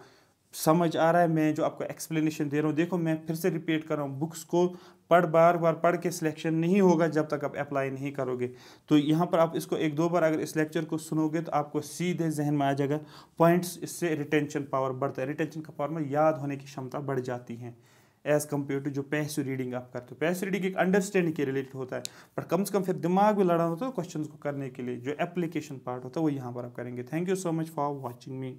समझ आ रहा है मैं जो आपको एक्सप्लेनेशन दे रहा हूँ देखो मैं फिर से रिपीट कर रहा हूँ बुक्स को पढ़ बार बार पढ़ के सिलेक्शन नहीं होगा जब तक आप अप्लाई नहीं करोगे तो यहाँ पर आप इसको एक दो बार अगर इस लेक्चर को सुनोगे तो आपको सीधे जहन में आ जाएगा पॉइंट्स इससे रिटेंशन पावर बढ़ता है रिटेंशन का पावर में याद होने की क्षमता बढ़ जाती है एज़ कम्पेयर टू जो पैस रीडिंग आप करते हो पैस रीडिंग एक अंडरस्टैंडिंग के रिलेटेड होता है बट कम से कम फिर दिमाग भी लड़ाना होता है क्वेश्चन तो को करने के लिए जो एप्लीकेशन पार्ट होता है वो यहाँ पर आप करेंगे thank you so much for watching me